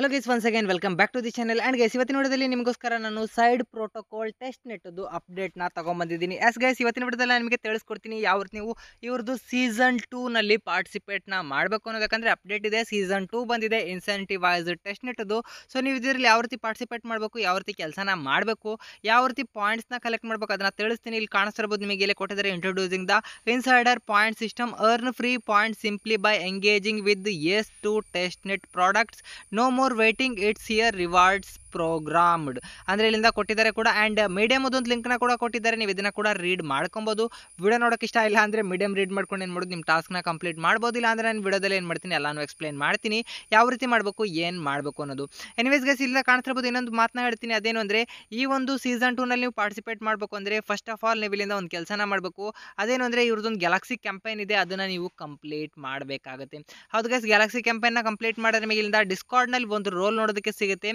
hello guys once again welcome back to the channel and guys ಇವತ್ತಿನ ವಿಡಿಯೋದಲ್ಲಿ ನಿಮಗೋಸ್ಕರ ನಾನು ಸೈಡ್ ಪ್ರೋಟೋಕಾಲ್ ಟೆಸ್ಟ್ ನೆಟ್ಟದು ಅಪ್ಡೇಟ್ನ ತೊಗೊಂಬಂದಿದ್ದೀನಿ ಎಸ್ ಗೈಸ್ ಇವತ್ತಿನ ವಿಡಿಯೋದಲ್ಲಿ ನಿಮಗೆ ತಿಳಿಸ್ಕೊಡ್ತೀನಿ ಯಾವ ನೀವು ಇವ್ರದ್ದು ಸೀಸನ್ ಟೂನಲ್ಲಿ ಪಾರ್ಟಿಸಿಪೇಟ್ನ ಮಾಡಬೇಕು ಅನ್ನೋದಕ್ಕಂದ್ರೆ ಅಪ್ಡೇಟ್ ಇದೆ ಸೀಸನ್ ಟೂ ಬಂದಿದೆ ಇನ್ಸೆಂಟಿವೈಸ್ ಟೆಸ್ಟ್ ನೆಟ್ಟದು ಸೊ ನೀವು ಇದರಲ್ಲಿ ಯಾವ ರೀತಿ ಪಾರ್ಟಿಸಿಪೇಟ್ ಮಾಡಬೇಕು ಯಾವ ರೀತಿ ಕೆಲಸನ ಮಾಡಬೇಕು ಯಾವ ರೀತಿ ಪಾಯಿಂಟ್ಸ್ನ ಕಲೆಕ್ಟ್ ಮಾಡಬೇಕು ಅದನ್ನು ತಿಳಿಸ್ತೀನಿ ಇಲ್ಲಿ ಕಾಣಿಸ್ತಿರ್ಬೋದು ನಿಮಗೆ ಇಲ್ಲಿ ಕೊಟ್ಟಿದ್ದಾರೆ introducing the insider point system earn free point simply by engaging with S to testnet products no more for waiting its year rewards programmed ಅಂದರೆ ಇಲ್ಲಿಂದ ಕೊಟ್ಟಿದ್ದಾರೆ ಕೂಡ ಆ್ಯಂಡ್ ಮೀಡಿಯಮ್ ಅದೊಂದು ಲಿಂಕ್ನ ಕೂಡ ಕೊಟ್ಟಿದ್ದಾರೆ ನೀವು ಇದನ್ನು ಕೂಡ ರೀಡ್ ಮಾಡ್ಕೊಬೋದು ವಿಡಿಯೋ ನೋಡೋಕೆ ಇಷ್ಟ ಇಲ್ಲ ಅಂದರೆ ಮೀಡಿಯಮ್ ರೀಡ್ ಮಾಡ್ಕೊಂಡು ಏನು ಮಾಡೋದು ನಿಮ್ಮ ಟಾಸ್ಕ್ನ ಕಂಪ್ಲೀಟ್ ಮಾಡ್ಬೋದಿಲ್ಲ ಅಂದರೆ ನಾನು ವಿಡಿಯೋದಲ್ಲಿ ಏನು ಮಾಡ್ತೀನಿ ಎಲ್ಲಾನು ಎಕ್ಸ್ಪ್ಲೇನ್ ಮಾಡ್ತೀನಿ ಯಾವ ರೀತಿ ಮಾಡಬೇಕು ಏನು ಮಾಡಬೇಕು ಅನ್ನೋದು ಎನಿವೇಸ್ ಗೈಸ್ ಇಲ್ಲ ಕಾಣ್ತಿರ್ಬೋದು ಇನ್ನೊಂದು ಮಾತನ್ನ ಹೇಳ್ತೀನಿ ಅದೇನು ಅಂದರೆ ಈ ಒಂದು ಸೀಸನ್ ಟೂನಲ್ಲಿ ನೀವು ಪಾರ್ಟಿಸಿಪೇಟ್ ಮಾಡಬೇಕು ಅಂದರೆ ಫಸ್ಟ್ ಆಫ್ ಆಲ್ ನೀವು ಇಲ್ಲಿಂದ ಒಂದು ಕೆಲಸನ ಮಾಡಬೇಕು ಅದೇನು ಅಂದರೆ ಇವ್ರದ್ದೊಂದು ಗ್ಯಾಲಕ್ಸಿ ಕ್ಯಾಂಪೇನ್ ಇದೆ ಅದನ್ನು ನೀವು ಕಂಪ್ಲೀಟ್ ಮಾಡಬೇಕಾಗುತ್ತೆ ಹೌದು ಗೈಸ್ ಗ್ಯಾಲಕ್ಸಿ ಕ್ಯಾಂಪೇನ್ನ ಕಂಪ್ಲೀಟ್ ಮಾಡಿದ್ರೆ ನಿಮಗೆ ಇಲ್ಲಿಂದ ಡಿಸ್ಕಾರ್ಡ್ನಲ್ಲಿ ಒಂದು ರೋಲ್ ನೋಡೋದಕ್ಕೆ ಸಿಗುತ್ತೆ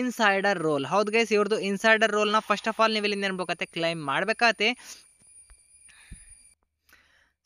ಇನ್ ಇನ್ಸೈಡರ್ ರೋಲ್ ಹೌದು ಗೈಸ್ ಇವ್ರದ್ದು ಇನ್ಸೈಡರ್ ರೋಲ್ನ ಫಸ್ಟ್ ಆಫ್ ಆಲ್ ನೀವು ಇಲ್ಲಿ ಏನ್ಬೇಕಾಗತ್ತೆ ಕ್ಲೈಮ್ ಮಾಡ್ಬೇಕಾಗತ್ತೆ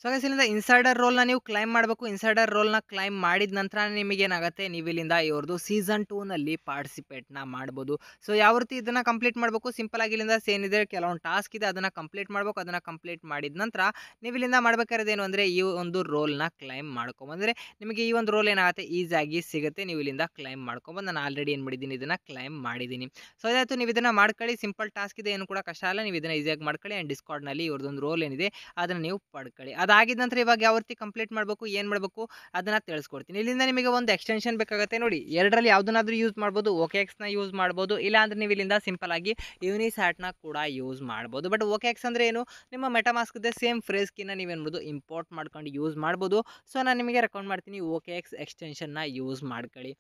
ಸೊ ಇಲ್ಲಿಂದ ಇನ್ಸೈಡರ್ ರೋಲ್ನ ನೀವು ಕ್ಲೈಮ್ ಮಾಡಬೇಕು ಇನ್ಸೈಡರ್ ರೋಲ್ನ ಕ್ಲೈಮ್ ಮಾಡಿದ ನಂತರ ನಿಮಗೇನಾಗುತ್ತೆ ನೀವು ಇಲ್ಲಿಂದ ಇವ್ರದ್ದು ಸೀಸನ್ ಟೂನಲ್ಲಿ ಪಾರ್ಟಿಸಿಪೇಟ್ನ ಮಾಡ್ಬೋದು ಸೊ ಯಾವ ರೀತಿ ಇದನ್ನು ಕಂಪ್ಲೀಟ್ ಮಾಡಬೇಕು ಸಿಂಪಲ್ ಆಗಿ ಇಲ್ಲಿಂದ ಸೇನಿದೆ ಕೆಲವೊಂದು ಟಾಸ್ಕ್ ಇದೆ ಅದನ್ನು ಕಂಪ್ಲೀಟ್ ಮಾಡಬೇಕು ಅದನ್ನು ಕಂಪ್ಲೀಟ್ ಮಾಡಿದ ನಂತರ ನೀವು ಇಲ್ಲಿಂದ ಮಾಡಬೇಕಾದ್ರೆ ಏನು ಅಂದರೆ ಈ ಒಂದು ರೋಲ್ನ ಕ್ಲೈಮ್ ಮಾಡ್ಕೊಂಬಂದರೆ ನಿಮಗೆ ಈ ಒಂದು ರೋಲ್ ಏನಾಗುತ್ತೆ ಈಸಿಯಾಗಿ ಸಿಗುತ್ತೆ ನೀವು ಇಲ್ಲಿಂದ ಕ್ಲೈಮ್ ಮಾಡ್ಕೊಂಬಂದು ನಾನು ಆಲ್ರೆಡಿ ಏನು ಮಾಡಿದ್ದೀನಿ ಇದನ್ನು ಕ್ಲೈಮ್ ಮಾಡಿದ್ದೀನಿ ಸೊ ಅದಾಯಿತು ನೀವು ಇದನ್ನು ಮಾಡ್ಕೊಳ್ಳಿ ಸಿಂಪಲ್ ಟಾಸ್ಕ್ ಇದೆ ಏನು ಕೂಡ ಕಷ್ಟ ಅಲ್ಲ ನೀವು ಇದನ್ನು ಈಸಿಯಾಗಿ ಮಾಡ್ಕೊಳ್ಳಿ ಆ್ಯಂಡ್ ಡಿಸ್ಕಾರ್ಡ್ನಲ್ಲಿ ಇವ್ರದ್ದೊಂದು ರೋಲ್ ಏನಿದೆ ಅದನ್ನು ನೀವು ಪಡ್ಕೊಳ್ಳಿ ಅದು ಆಗಿದ ನಂತರ ಇವಾಗ ಯಾವ ರೀತಿ ಕಂಪ್ಲೀಟ್ ಮಾಡಬೇಕು ಏನು ಮಾಡಬೇಕು ಅದನ್ನು ತಿಳಿಸ್ಕೊಡ್ತೀನಿ ಇಲ್ಲಿಂದ ನಿಮಗೆ ಒಂದು ಎಕ್ಸ್ಟೆನ್ಷನ್ ಬೇಕಾಗುತ್ತೆ ನೋಡಿ ಎರಡರಲ್ಲಿ ಯಾವುದನ್ನಾದರೂ ಯೂಸ್ ಮಾಡ್ಬೋದು ಓಕೆ ಎಕ್ಸ್ನ ಯೂಸ್ ಮಾಡ್ಬೋದು ಇಲ್ಲಾಂದರೆ ನೀವು ಇಲ್ಲಿಂದ ಸಿಂಪಲ್ ಆಗಿ ಯೂನಿಸ್ ಕೂಡ ಯೂಸ್ ಮಾಡ್ಬೋದು ಬಟ್ ಓಕೆ ಎಕ್ಸ್ ಅಂದರೆ ಏನು ನಿಮ್ಮ ಮೆಟಾಮಾಸ್ಕ್ದೆ ಸೇಮ್ ಫ್ರೇಸ್ ಕಿನ್ನ ನೀವೇನು ಮಾಡ್ಬೋದು ಇಂಪೋರ್ಟ್ ಮಾಡ್ಕೊಂಡು ಯೂಸ್ ಮಾಡ್ಬೋದು ಸೊ ನಾನು ನಿಮಗೆ ರೆಕಮೆಂಡ್ ಮಾಡ್ತೀನಿ ಓಕೆ ಎಕ್ಸ್ ಎಕ್ಸ್ಟೆನ್ಷನ್ನ ಯೂಸ್ ಮಾಡ್ಕೊಳ್ಳಿ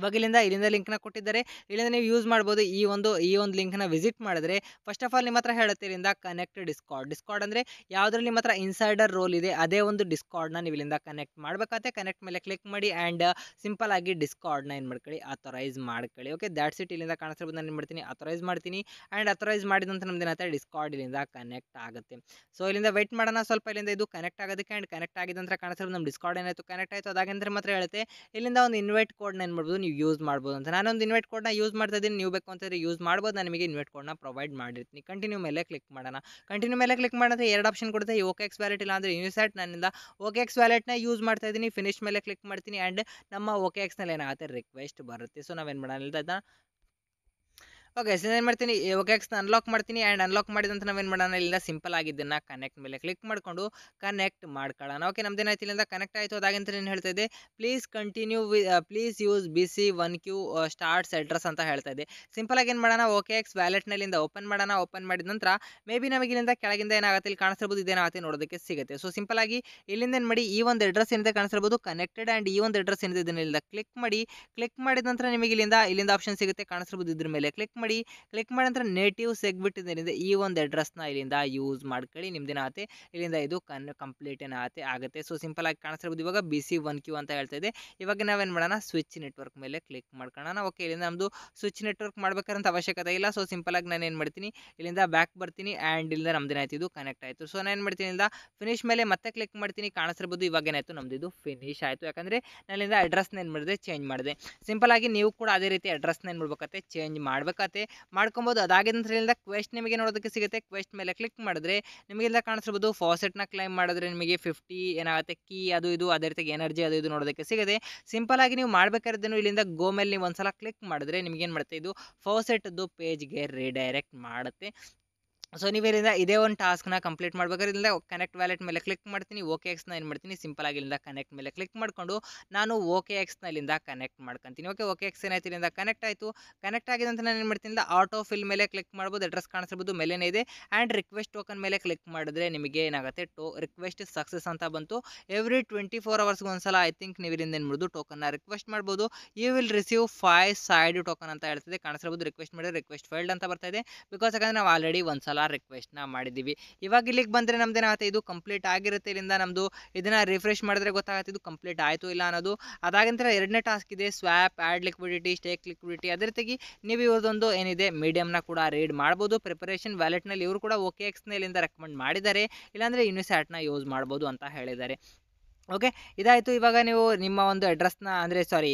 ಇವಾಗ ಇಲ್ಲಿಂದ ಇಲ್ಲಿಂದ ಲಿಂಕ್ನ ಕೊಟ್ಟಿದ್ದಾರೆ ಇಲ್ಲಿಂದ ನೀವು ಯೂಸ್ ಮಾಡ್ಬೋದು ಈ ಒಂದು ಈ ಒಂದು ಲಿಂಕ್ನ ವಿಸಿಟ್ ಮಾಡಿದ್ರೆ ಫಸ್ಟ್ ಆಫ್ ಆಲ್ ನಿಮ್ಮ ಹತ್ರ ಹೇಳುತ್ತೆ ಇಲ್ಲಿಂದ ಕನೆಕ್ಟ್ ಡಿಸ್ಕಾರ್ಡ್ ಡಿಸ್ಕಾರ್ಡ್ ಅಂದರೆ ಯಾವುದ್ರಲ್ಲಿ ನಿಮ್ಮ ಇನ್ಸೈಡರ್ ರೋಲ್ ಇದೆ ಅದೇ ಒಂದು ಡಿಸ್ಕಾರ್ಡ್ನ ನೀವು ಇಲ್ಲಿಂದ ಕನೆಕ್ಟ್ ಮಾಡಬೇಕಾದ್ರೆ ಕನೆಕ್ಟ್ ಮೇಲೆ ಕ್ಲಿಕ್ ಮಾಡಿ ಆ್ಯಂಡ್ ಸಿಂಪಲ್ ಆಗಿ ಡಿಸ್ಕಾರ್ಡ್ನ ಏನು ಮಾಡ್ಕೊಳ್ಳಿ ಅಥರೈಸ್ ಮಾಡ್ಕೊಳ್ಳಿ ಓಕೆ ದ್ಯಾಟ್ಸ್ ಇಟ್ ಇಲ್ಲಿಂದ ಕಾಣಿಸ್ಬೋದು ನಾನು ಏನು ಮಾಡ್ತೀನಿ ಅಥರೈಸ್ ಮಾಡ್ತೀನಿ ಆ್ಯಂಡ್ ಅಥರೈಸ್ ಮಾಡಿದಂತ ನಮ್ದು ಏನಾಗುತ್ತೆ ಡಿಸ್ಕಾರ್ಡ್ ಇಲ್ಲಿಂದ ಕನೆಕ್ಟ್ ಆಗುತ್ತೆ ಸೊ ಇಲ್ಲಿಂದ ವೆಯ್ಟ್ ಮಾಡೋಣ ಸ್ವಲ್ಪ ಇಲ್ಲಿಂದ ಇದು ಕನೆಕ್ಟ್ ಆಗೋದಕ್ಕೆ ಆ್ಯಂಡ್ ಕನೆಕ್ಟ್ ಆಗಿದ ಅಂತ ಕಾಣಿಸ್ಬೋದು ನಮ್ಮ ಡಿಸ್ಕಾರ್ಡ್ ಏನಾಯಿತು ಕನೆಕ್ಟ್ ಆಯಿತು ಅದಾಗಿಂದ್ರೆ ಮಾತ್ರ ಹೇಳುತ್ತೆ ಇಲ್ಲಿಂದ ಒಂದು ಇನ್ವೈಟ್ ಕೋಡ್ನ ಏನು ಮಾಡ್ಬೋದು ನೀವು ಯೂಸ್ ಮಾಡ್ಬೋದು ಅಂತ ನಾನೊಂದು ಇನ್ವೆಟ್ ಕೋಡ್ನ ಯೂಸ್ ಮಾಡ್ತಾ ಇದ್ದೀನಿ ನೀವು ಬೇಕು ಅಂತಂದರೆ ಯೂಸ್ ಮಾಡ್ಬೋದು ನಾನು ನಿಮಗೆ ಇನ್ವೆಟ್ ಕೋಡ್ನ ಪ್ರೊವೈಡ್ ಮಾಡಿರ್ತೀನಿ ಕಂಟಿನ್ಯೂ ಮೇಲೆ ಕ್ಲಿಕ್ ಮಾಡೋಣ ಕಂಟಿನ್ಯೂ ಮೇಲೆ ಕ್ಲಿಕ್ ಮಾಡೋದ್ರೆ ಎರಡು ಆಪ್ಷನ್ ಕೊಡುತ್ತೆ ಈ ಓಕೆ ಎಕ್ಸ್ ವ್ಯಾಲೆಟ್ ಇಲ್ಲ ಅಂದರೆ ಯೂನಿಸೆಟ್ ನನ್ನಿಂದ ಓಕೆ ಎಕ್ಸ್ ವ್ಯಾಲೆಟ್ನ ಯೂಸ್ ಮಾಡ್ತಾ ಇದ್ದೀನಿ ಫಿನಿಶ್ ಮೇಲೆ ಕ್ಲಿಕ್ ಮಾಡ್ತೀನಿ ಆ್ಯಂಡ್ ನಮ್ಮ ಓಕೆ ಎಕ್ಸ್ನಲ್ಲಿ ಏನಾಗುತ್ತೆ ರಿಕ್ವೆಸ್ಟ್ ಬರುತ್ತೆ ಸೊ ನಾವೇನು ಮಾಡೋಣ ಓಕೆ ಸೊ ಏನು ಮಾಡ್ತೀನಿ ಓಕೆ ಎಕ್ಸ್ನ ಅನ್ಲಾಕ್ ಮಾಡ್ತೀನಿ ಆ್ಯಂಡ್ ಅನ್ಲಾಕ್ ಮಾಡಿದಂತ ನಾವು ಏನು ಮಾಡೋಣ ಇಲ್ಲಿಂದ ಸಿಂಪಲ್ ಆಗಿದ್ದನ್ನು ಕನೆಕ್ಟ್ ಮೇಲೆ ಕ್ಲಿಕ್ ಮಾಡಿಕೊಂಡು ಕನೆಕ್ಟ್ ಮಾಡ್ಕೊಳ್ಳೋಣ ಓಕೆ ಏನಾಯ್ತು ಇಲ್ಲಿಂದ ಕನೆಕ್ಟ್ ಆಯಿತು ಅದಾಗಿಂತ ಏನು ಹೇಳ್ತಾ ಇದೆ please continue we please use B C one Q starts address ಅಂತ ಹೇಳ್ತಾ ಇದೆ ಸಿಂಪಲ್ ಆಗಿ ಏನು ಮಾಡೋಣ ಓಕೆ ಎಕ್ಸ್ ವ್ಯಾಲೆಟ್ನಲ್ಲಿಂದ ಓಪನ್ ಮಾಡೋಣ ಓಪನ್ ಮಾಡಿದ ನಂತರ ಮೇ ಬಿ ನಮಗೆ ಇಲ್ಲಿಂದ ಕೆಳಗಿಂದ ಏನಾಗುತ್ತೆ ಇಲ್ಲಿ ಕಾಣಿಸಿರ್ಬೋದು ಇದೇನಾಗುತ್ತೆ ನೋಡೋದಕ್ಕೆ ಸಿಗುತ್ತೆ ಸೊ ಸಿಂಪಲ್ ಆಗಿ ಇಲ್ಲಿಂದ ಏನು ಮಾಡಿ ಈ ಒಂದು ಅಡ್ರೆಸ್ ಏನಿದೆ ಕಾಣಿಸಿರ್ಬೋದು ಕನೆಕ್ಟೆಡ್ ಆ್ಯಂಡ್ ಈ ಒಂದು ಅಡ್ರೆಸ್ ಏನಿದೆ ಇದನ್ನ ಕ್ಲಿಕ್ ಮಾಡಿ ಕ್ಲಿಕ್ ಮಾಡಿದ ನಂತರ ನಿಮಗೆ ಇಲ್ಲಿಂದ ಇಲ್ಲಿಂದ ಆಪ್ಷನ್ ಸಿಗುತ್ತೆ ಕಾಣಿಸ್ಬೋದು ಇದ್ರ ಮೇಲೆ ಕ್ಲಿಕ್ ಮಾಡಿ ಮಾಡಿ ಕ್ಲಿಕ್ ಮಾಡಿ ನಂತರ ನೇಟಿವ್ ಸೆಗ್ಬಿಟ್ಟಿದ್ದರಿಂದ ಈ ಒಂದು ಅಡ್ರೆಸ್ನ ಇಲ್ಲಿಂದ ಯೂಸ್ ಮಾಡ್ಕೊಳ್ಳಿ ದಿನ ಇಲ್ಲಿಂದ ಇದು ಕನ್ ಕಂಪ್ಲೀಟ್ ಏನು ಆಗುತ್ತೆ ಸೊ ಸಿಂಪಲ್ ಆಗಿ ಕಾಣಿಸ್ತಿರ್ಬೋದು ಇವಾಗ ಬಿ ಸಿ ಒನ್ ಕ್ಯೂ ಅಂತ ಹೇಳ್ತಾ ಇದೆ ಇವಾಗ ನಾವೇನು ಮಾಡೋಣ ಸ್ವಿಚ್ ನೆಟ್ವರ್ಕ್ ಮೇಲೆ ಕ್ಲಿಕ್ ಮಾಡ್ಕೊಳ್ಳೋಣ ಓಕೆ ಇಲ್ಲಿಂದ ನಮ್ಮದು ಸ್ವಿಚ್ ನೆಟ್ವರ್ಕ್ ಮಾಡಬೇಕಾದಂತ ಅವಶ್ಯಕತೆ ಇಲ್ಲ ಸೊ ಸಿಂಪಲ್ ಆಗಿ ನಾನು ಏನು ಮಾಡ್ತೀನಿ ಇಲ್ಲಿಂದ ಬ್ಯಾಕ್ ಬರ್ತೀನಿ ಆ್ಯಂಡ್ ಇಲ್ಲಿಂದ ದಿನ ಆಯ್ತು ಇದು ಕನೆಕ್ಟ್ ಆಯಿತು ಸೊ ನಾನು ಏನು ಮಾಡ್ತೀನಿ ಇಲ್ಲಿಂದ ಫಿನಿಶ್ ಮೇಲೆ ಮತ್ತೆ ಕ್ಲಿಕ್ ಮಾಡ್ತೀನಿ ಕಾಣಿಸ್ತಿರ್ಬೋದು ಇವಾಗ ಏನಾಯ್ತು ನಮ್ದು ಇದು ಫಿನಿಶ್ ಆಯಿತು ಯಾಕಂದರೆ ಇಲ್ಲಿಂದ ಅಡ್ರೆಸ್ನ ಏನು ಮಾಡಿದೆ ಚೇಂಜ್ ಮಾಡಿದೆ ಸಿಂಪಲ್ ಆಗಿ ನೀವು ಕೂಡ ಅದೇ ರೀತಿ ಅಡ್ರೆಸ್ನ ಏನು ಮಾಡ್ಬೇಕತ್ತೆ ಚೇಂಜ್ ಮಾಡಬೇಕಾದ್ರೆ ಖಾತೆ ಮಾಡ್ಕೊಬೋದು ಅದಾಗಿದ ಕ್ವೆಸ್ಟ್ ನಿಮಗೆ ನೋಡೋದಕ್ಕೆ ಸಿಗುತ್ತೆ ಕ್ವೆಸ್ಟ್ ಮೇಲೆ ಕ್ಲಿಕ್ ಮಾಡಿದ್ರೆ ನಿಮಗೆಲ್ಲ ಕಾಣಿಸಿರ್ಬೋದು ಫಾಸೆಟ್ನ ಕ್ಲೈಮ್ ಮಾಡಿದ್ರೆ ನಿಮಗೆ ಫಿಫ್ಟಿ ಏನಾಗುತ್ತೆ ಕೀ ಅದು ಇದು ಅದೇ ರೀತಿ ಎನರ್ಜಿ ಅದು ಇದು ನೋಡೋದಕ್ಕೆ ಸಿಗುತ್ತೆ ಸಿಂಪಲ್ ಆಗಿ ನೀವು ಮಾಡಬೇಕಾದ್ರೂ ಇಲ್ಲಿಂದ ಗೋ ಮೇಲೆ ನೀವು ಒಂದ್ಸಲ ಕ್ಲಿಕ್ ಮಾಡಿದ್ರೆ ನಿಮ್ಗೆ ಏನು ಮಾಡುತ್ತೆ ಇದು ಫಾಸೆಟ್ದು ಪೇಜ್ಗೆ ರಿಡೈರೆಕ್ಟ್ ಮಾಡುತ್ತೆ ಸೊ ನೀವೇನಿಂದ ಇದೇ ಒಂದು ಟಾಸ್ಕ್ನ ಕಂಪ್ಲೀಟ್ ಇಲ್ಲಿಂದ ಕನೆಕ್ಟ್ ವ್ಯಾಲೆಟ್ ಮೇಲೆ ಕ್ಲಿಕ್ ಮಾಡ್ತೀನಿ ಓಕೆ ಎಕ್ಸ್ನ ಏನು ಮಾಡ್ತೀನಿ ಸಿಂಪಲ್ ಆಗಿ ಇಲ್ಲಿಂದ ಕನೆಕ್ಟ್ ಮೇಲೆ ಕ್ಲಿಕ್ ಮಾಡಿಕೊಂಡು ನಾನು ಓಕೆ ಎಕ್ಸ್ನ ಇಲ್ಲಿಂದ ಕನೆಕ್ಟ್ ಮಾಡ್ಕೊತೀನಿ ಓಕೆ ಓಕೆ ಎಕ್ಸ್ ಏನಾಯ್ತು ಇಲ್ಲಿಂದ ಕನೆಕ್ಟ್ ಆಯಿತು ಕನೆಕ್ಟ್ ಆಗಿದೆ ಅಂತ ನಾನು ಏನು ಮಾಡ್ತೀನಿ ಆಟೋ ಫಿಲ್ ಮೇಲೆ ಕ್ಲಿಕ್ ಮಾಡ್ಬೋದು ಅಡ್ರೆಸ್ ಕಾಣಿಸ್ಬೋದು ಮೇಲೇ ಇದೆ ಆ್ಯಂಡ್ ರಿಕ್ವೆಸ್ಟ್ ಟೋಕನ್ ಮೇಲೆ ಕ್ಲಿಕ್ ಮಾಡಿದ್ರೆ ನಿಮಗೆ ಏನಾಗುತ್ತೆ ಟೋ ರಿಕ್ವೆಸ್ಟ್ ಸಕ್ಸಸ್ ಅಂತ ಬಂತು ಎವ್ರಿ ಟ್ವೆಂಟಿ ಫೋರ್ ಅವರ್ಸ್ಗೆ ಒಂದ್ಸಲ ಸಲ ಐ ಥಿಂಕ್ ನೀವು ಇಲ್ಲಿಂದ ಏನು ಮಾಡೋದು ಟೋಕನ್ನ ರಿಕ್ವೆಸ್ಟ್ ಮಾಡ್ಬೋದು you will receive five side token ಅಂತ ಹೇಳ್ತದೆ ಕಾಣಿಸ್ಬೋದು ರಿಕ್ವೆಸ್ಟ್ ಮಾಡಿದ್ರೆ ರಿಕ್ವೆಸ್ಟ್ ಫೈಲ್ಡ್ ಅಂತ ಬರ್ತಾ ಇದೆ ಬಿಕಾಸ್ ಯಾಕಂದರೆ ನಾವು ಆಲ್ರೆಡಿ ಒಂದು ಸಲ ಸಲ ರಿಕ್ವೆಸ್ಟ್ನ ಮಾಡಿದ್ದೀವಿ ಇವಾಗ ಇಲ್ಲಿಗೆ ಬಂದರೆ ನಮ್ದು ಏನಾಗುತ್ತೆ ಇದು ಕಂಪ್ಲೀಟ್ ಆಗಿರುತ್ತೆ ಇಲ್ಲಿಂದ ನಮ್ಮದು ಇದನ್ನು ರಿಫ್ರೆಶ್ ಮಾಡಿದ್ರೆ ಗೊತ್ತಾಗುತ್ತೆ ಇದು ಕಂಪ್ಲೀಟ್ ಆಯಿತು ಇಲ್ಲ ಅನ್ನೋದು ಅದಾಗಿಂತರ ಎರಡನೇ ಟಾಸ್ಕ್ ಇದೆ swap add liquidity stake liquidity ಅದೇ ನೀವು ಇವರದೊಂದು ಏನಿದೆ ಮೀಡಿಯಮ್ನ ಕೂಡ ರೀಡ್ ಮಾಡ್ಬೋದು ಪ್ರಿಪರೇಷನ್ ವ್ಯಾಲೆಟ್ನಲ್ಲಿ ಇವರು ಕೂಡ ಓಕೆ ಎಕ್ಸ್ನ ಇಲ್ಲಿಂದ ರೆಕಮೆಂಡ್ ಮಾಡಿದ್ದಾರೆ ಇಲ್ಲಾಂದರೆ ಯೂನಿಸ್ಯಾಟ್ನ ಯೂಸ್ ಮಾಡ್ಬೋದು ಅಂತ ಹೇಳಿದ್ದಾರೆ ಓಕೆ ಇದಾಯಿತು ಇವಾಗ ನೀವು ನಿಮ್ಮ ಒಂದು ಅಡ್ರೆಸ್ನ ಅಂದರೆ ಸಾರಿ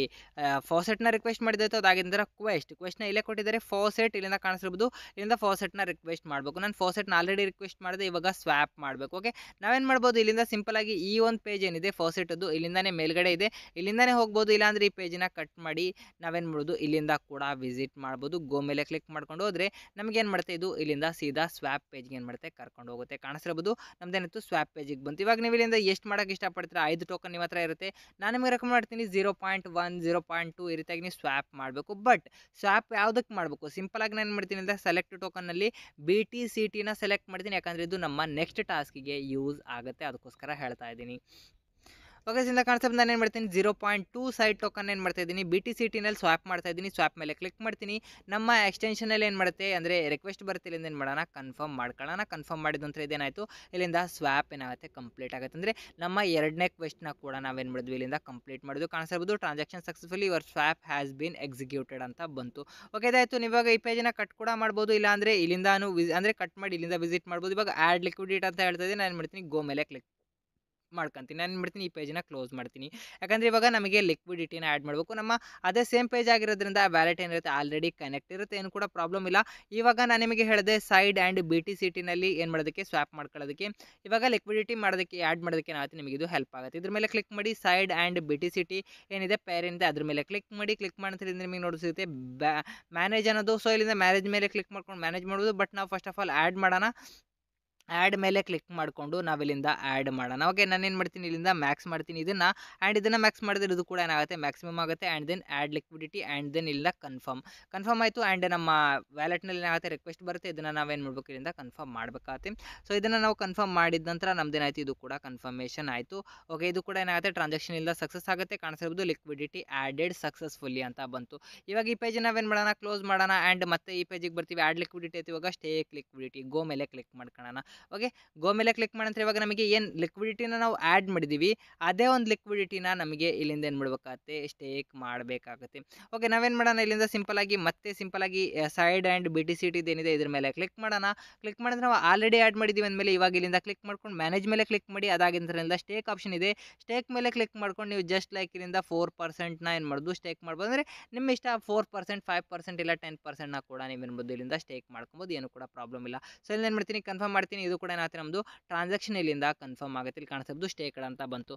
ಫೋಸೆಟ್ನ ರಿಕ್ವೆಸ್ಟ್ ಮಾಡಿದಾಯಿತು ಅದಾಗಿಂದ್ರೆ ಕ್ವೆಸ್ಟ್ ಕ್ವೆಸ್ಟ್ನ ಇಲ್ಲೇ ಕೊಟ್ಟಿದ್ದಾರೆ ಸೆಟ್ ಇಲ್ಲಿಂದ ಕಾಣಿಸಿರ್ಬೋದು ಇಲ್ಲಿಂದ ಫೋಸೆಟ್ನ ರಿಕ್ವೆಸ್ಟ್ ಮಾಡಬೇಕು ನಾನು ಫೋಸೆಟ್ನ ಆಲ್ರೆಡಿ ರಿಕ್ವೆಸ್ಟ್ ಮಾಡಿದೆ ಇವಾಗ ಸ್ವ್ಯಾಪ್ ಮಾಡಬೇಕು ಓಕೆ ನಾವೇನು ಮಾಡ್ಬೋದು ಇಲ್ಲಿಂದ ಸಿಂಪಲ್ ಆಗಿ ಈ ಒಂದು ಪೇಜ್ ಏನಿದೆ ಅದು ಇಲ್ಲಿಂದನೇ ಮೇಲ್ಗಡೆ ಇದೆ ಇಲ್ಲಿಂದನೇ ಹೋಗ್ಬೋದು ಇಲ್ಲಾಂದರೆ ಈ ಪೇಜನ್ನ ಕಟ್ ಮಾಡಿ ನಾವೇನು ಮಾಡೋದು ಇಲ್ಲಿಂದ ಕೂಡ ವಿಸಿಟ್ ಮಾಡ್ಬೋದು ಗೋ ಮೇಲೆ ಕ್ಲಿಕ್ ಮಾಡ್ಕೊಂಡು ಹೋದರೆ ನಮಗೇನು ಮಾಡುತ್ತೆ ಇದು ಇಲ್ಲಿಂದ ಸೀದಾ ಸ್ವಾಪ್ ಪೇಜ್ಗೆ ಏನು ಮಾಡುತ್ತೆ ಕರ್ಕೊಂಡು ಹೋಗುತ್ತೆ ಕಾಣಿಸಿರ್ಬೋದು ನಮ್ದೇನಿತ್ತು ಸ್ವ್ಯಾಪ್ ಪೇಜಿಗೆ ಬಂತು ಇವಾಗ ನೀವು ಇಲ್ಲಿಂದ ಎಷ್ಟು ಮಾಡೋಕ್ಕೆ ಇಷ್ಟಪಡ್ತೀರಾ ಐದು ಟೋಕನ್ ನಿಮ್ಮ ಹತ್ರ ಇರುತ್ತೆ ನಾನು ನಿಮಗೆ ರೆಕಮೆಂಡ್ ಮಾಡ್ತೀನಿ zero point one zero point two ಈ ರೀತಿಯಾಗಿ ನೀವು ಸ್ವಾಪ್ ಮಾಡಬೇಕು ಬಟ್ ಸ್ವಾಪ್ ಯಾವುದಕ್ಕೆ ಮಾಡಬೇಕು ಸಿಂಪಲಾಗಿ ನಾನು ಮಾಡ್ತೀನಿ ಅಂದರೆ ಸೆಲೆಕ್ಟ್ ಟೋಕನ್ನಲ್ಲಿ ಬಿ ಟಿ ಸಿ ಟಿನ ಸೆಲೆಕ್ಟ್ ಮಾಡ್ತೀನಿ ಯಾಕಂದರೆ ಇದು ನಮ್ಮ ನೆಕ್ಸ್ಟ್ ಟಾಸ್ಕಿಗೆ ಯೂಸ್ ಆಗುತ್ತೆ ಅದಕ್ಕೋಸ್ಕರ ಹೇಳ್ತಾ ಇದ್ದೀನಿ ಓಕೆ ಕಾಣಿಸ್ತಾ ನಾನು ಏನು ಮಾಡ್ತೀನಿ zero point two side token ಏನು ಮಾಡ್ತಾ ಇದ್ದೀನಿ ಬಿ ಟಿ ಸಿ ಟಿನಲ್ಲಿ ಸ್ವಾಪ್ ಮಾಡ್ತಾ ಇದ್ದೀನಿ ಸ್ವಾಪ್ ಮೇಲೆ ಕ್ಲಿಕ್ ಮಾಡ್ತೀನಿ ನಮ್ಮ ಎಕ್ಸ್ಟೆನ್ಷನಲ್ಲಿ ಏನು ಮಾಡುತ್ತೆ ಅಂದರೆ ರಿಕ್ವೆಸ್ಟ್ ಬರುತ್ತೆ ಇಲ್ಲಿಂದ ಏನು ಮಾಡೋಣ ಕನ್ಫರ್ಮ್ ಮಾಡ್ಕೊಳ್ಳೋಣ ಕನ್ಫರ್ಮ್ ಮಾಡಿದ ನಂತರ ಇದೇನಾಯಿತು ಇಲ್ಲಿಂದ ಸ್ವಾಪ್ ಏನಾಗುತ್ತೆ ಕಂಪ್ಲೀಟ್ ಆಗುತ್ತೆ ಅಂದರೆ ನಮ್ಮ ಎರಡನೇ ಕ್ವೆಸ್ಟ್ನ ಕೂಡ ನಾವೇನು ಮಾಡಿದ್ವಿ ಇಲ್ಲಿಂದ ಕಂಪ್ಲೀಟ್ ಮಾಡೋದು ಕಾಣಿಸ್ಬೋದು transaction successfully your swap has been executed ಅಂತ ಬಂತು ಓಕೆ ಇದಾಯಿತು ನೀವಾಗ ಈ ಪೇಜನ್ನ ಕಟ್ ಕೂಡ ಮಾಡ್ಬೋದು ಇಲ್ಲ ಅಂದರೆ ಇಲ್ಲಿಂದ ವಿಸ್ ಅಂದರೆ ಕಟ್ ಮಾಡಿ ಇಲ್ಲಿಂದ ವಿಸಿಟ್ ಮಾಡ್ಬೋದು ಇವಾಗ ಆ್ಯಡ್ ಲಿಕ್ವಿಡಿಟ್ ಅಂತ ಹೇಳ್ತಾ ಇದ್ದೀನಿ ನಾನು ಏನು ಮಾಡ್ತೀನಿ ಗೋ ಮೇಲೆ ಕ್ಲಿಕ್ ಮಾಡ್ಕೊತೀನಿ ನಾನು ಏನು ಮಾಡ್ತೀನಿ ಈ ಪೇಜನ್ನ ಕ್ಲೋಸ್ ಮಾಡ್ತೀನಿ ಯಾಕಂದರೆ ಇವಾಗ ನಮಗೆ ಲಿಕ್ವಿಡಿಟಿನ ಆ್ಯಡ್ ಮಾಡಬೇಕು ನಮ್ಮ ಅದೇ ಸೇಮ್ ಪೇಜ್ ಆಗಿರೋದ್ರಿಂದ ವ್ಯಾಲೆಟ್ ಏನಿರುತ್ತೆ ಆಲ್ರೆಡಿ ಕನೆಕ್ಟ್ ಇರುತ್ತೆ ಏನು ಕೂಡ ಪ್ರಾಬ್ಲಮ್ ಇಲ್ಲ ಇವಾಗ ನಾನು ನಿಮಗೆ ಹೇಳಿದೆ ಸೈಡ್ ಆ್ಯಂಡ್ ಬಿ ಟಿ ಸಿಟಿನಲ್ಲಿ ಏನು ಮಾಡೋದಕ್ಕೆ ಸ್ವ್ಯಾಪ್ ಮಾಡ್ಕೊಳ್ಳೋದಕ್ಕೆ ಇವಾಗ ಲಿಕ್ವಿಡಿಟಿ ಮಾಡೋದಕ್ಕೆ ಆ್ಯಡ್ ಮಾಡೋದಕ್ಕೆ ನಾವು ನಿಮಗೆ ಇದು ಹೆಲ್ಪ್ ಆಗುತ್ತೆ ಇದ್ರ ಮೇಲೆ ಕ್ಲಿಕ್ ಮಾಡಿ side and B T C T ಏನಿದೆ ಪೇರಿಂದ ಅದ್ರ ಮೇಲೆ ಕ್ಲಿಕ್ ಮಾಡಿ ಕ್ಲಿಕ್ ಮಾಡ್ತಿದ್ರೆ ನಿಮಗೆ ನೋಡಿಸುತ್ತೆ ಬ್ಯಾ ಮ್ಯಾನೇಜ್ ಅನ್ನೋದು ಸೊ ಇಲ್ಲಿಂದ ಮ್ಯಾನೇಜ್ ಮೇಲೆ ಕ್ಲಿಕ್ ಮಾಡ್ಕೊಂಡು ಮ್ಯಾನೇಜ್ ಮಾಡೋದು ಬಟ್ ನಾವು ಫಸ್ಟ್ ಆಫ್ ಆಲ್ ಆ್ಯಡ್ ಮಾಡೋಣ ಆ್ಯಡ್ ಮೇಲೆ ಕ್ಲಿಕ್ ಮಾಡಿಕೊಂಡು ನಾವಿಲ್ಲಿಂದ ಆ್ಯಡ್ ಮಾಡೋಣ ಓಕೆ ನಾನು ಏನು ಮಾಡ್ತೀನಿ ಇಲ್ಲಿಂದ ಮ್ಯಾಕ್ಸ್ ಮಾಡ್ತೀನಿ ಇದನ್ನು ಆ್ಯಂಡ್ ಇದನ್ನು ಮ್ಯಾಕ್ಸ್ ಮಾಡಿದ್ರೆ ಇದು ಕೂಡ ಏನಾಗುತ್ತೆ ಮ್ಯಾಕ್ಸಿಮಮ್ ಆಗುತ್ತೆ and then add liquidity and then ಇಲ್ಲಿಂದ ಕನ್ಫರ್ಮ್ ಕನ್ಫರ್ಮ್ ಆಯಿತು ಆ್ಯಂಡ್ ನಮ್ಮ ವ್ಯಾಲೆಟ್ನಲ್ಲಿ ಏನಾಗುತ್ತೆ ರಿಕ್ವೆಸ್ಟ್ ಬರುತ್ತೆ ಇದನ್ನು ನಾವೇನು ಮಾಡಬೇಕು ಇಲ್ಲಿಂದ ಕನ್ಫರ್ಮ್ ಮಾಡಬೇಕಾಗುತ್ತೆ ಸೊ ಇದನ್ನು ನಾವು ಕನ್ಫರ್ಮ್ ಮಾಡಿದ ನಂತರ ನಮ್ದೇನಾಯಿತು ಇದು ಕೂಡ ಕನ್ಫರ್ಮೇಷನ್ ಆಯಿತು ಓಕೆ ಇದು ಕೂಡ ಏನಾಗುತ್ತೆ ಟ್ರಾನ್ಸಾಕ್ಷನ್ ಇಲ್ಲದ ಸಕ್ಸಸ್ ಆಗುತ್ತೆ ಕಾಣಿಸಿರ್ಬೋದು ಲಿಕ್ವಿಡಿಟಿ ಆ್ಯಡೆಡ್ ಸಕ್ಸಸ್ಫುಲ್ಲಿ ಅಂತ ಬಂತು ಇವಾಗ ಈ ಪೇಜ್ ನಾವೇನು ಮಾಡೋಣ ಕ್ಲೋಸ್ ಮಾಡೋಣ ಆ್ಯಂಡ್ ಮತ್ತೆ ಈ ಪೇಜಿಗೆ ಬರ್ತೀವಿ ಆ್ಯಡ್ ಲಿಕ್ವಿಡಿಟಿ ಆಯ್ತು ಇವಾಗ ಸ್ಟೇ ಲಿಕ್ವಿಡಿಟಿ ಗೋ ಮೇಲೆ ಕ್ಲಿಕ್ ಮಾಡ್ಕೊಳ್ಳೋಣ ಓಕೆ ಗೋ ಮೇಲೆ ಕ್ಲಿಕ್ ಮಾಡಿದ್ರೆ ಇವಾಗ ನಮಗೆ ಏನು ಲಿಕ್ವಿಡಿಟಿನ ನಾವು ಆ್ಯಡ್ ಮಾಡಿದ್ದೀವಿ ಅದೇ ಒಂದು ಲಿಕ್ವಿಡಿಟಿನ ನಮಗೆ ಇಲ್ಲಿಂದ ಏನು ಮಾಡ್ಬೇಕಾಗತ್ತೆ ಸ್ಟೇಕ್ ಮಾಡಬೇಕಾಗತ್ತೆ ಓಕೆ ನಾವೇನು ಮಾಡೋಣ ಇಲ್ಲಿಂದ ಸಿಂಪಲ್ ಆಗಿ ಮತ್ತೆ ಸಿಂಪಲ್ ಆಗಿ side and B T C T ಏನಿದೆ ಇದ್ರ ಮೇಲೆ ಕ್ಲಿಕ್ ಮಾಡೋಣ ಕ್ಲಿಕ್ ಮಾಡಿದ್ರೆ ನಾವು ಆಲ್ರೆಡಿ ಆ್ಯಡ್ ಮಾಡಿದ್ದೀವಿ ಅಂದಮೇಲೆ ಇವಾಗ ಇಲ್ಲಿಂದ ಕ್ಲಿಕ್ ಮಾಡ್ಕೊಂಡು ಮ್ಯಾನೇಜ್ ಮೇಲೆ ಕ್ಲಿಕ್ ಮಾಡಿ ಅದಾಗಿದ್ದರಿಂದ ಸ್ಟೇಕ್ ಆಪ್ಷನ್ ಇದೆ ಸ್ಟೇಕ್ ಮೇಲೆ ಕ್ಲಿಕ್ ಮಾಡ್ಕೊಂಡು ನೀವು ಜಸ್ಟ್ ಲೈಕ್ ಇಲ್ಲಿಂದ ಫೋರ್ ಪರ್ಸೆಂಟ್ನ ಏನು ಮಾಡೋದು ಸ್ಟೇಕ್ ಮಾಡ್ಬೋದು ಅಂದರೆ ನಿಮ್ಮ ಇಷ್ಟ ಫೋರ್ ಪರ್ಸೆಂಟ್ ಫೈವ್ ಪರ್ಸೆಂಟ್ ಇಲ್ಲ ಟೆನ್ ಪರ್ಸೆಂಟ್ನ ಕೂಡ ನೀವು ಏನ್ಬೋದು ಇಲ್ಲಿಂದ ಸ್ಟೇಕ್ ಮಾಡ್ಕೊಬೋದು ಏನು ಕೂಡ ಪ್ರಾಬ್ಲಮ್ ಇಲ್ಲ ಸೊ ಇಲ್ಲಿ ಏನು ಮಾಡ್ತೀನಿ ಕನ್ಫರ್ಮ್ ಮಾಡ್ತೀನಿ ಇದು ಕೂಡ ಏನಾಗುತ್ತೆ ನಮ್ಮದು ಟ್ರಾನ್ಸಾಕ್ಷನ್ ಇಲ್ಲಿಂದ ಕನ್ಫರ್ಮ್ ಆಗುತ್ತೆ ಇಲ್ಲಿ ಕಾಣಿಸ್ತಾ ಸ್ಟೇ ಅಂತ ಬಂತು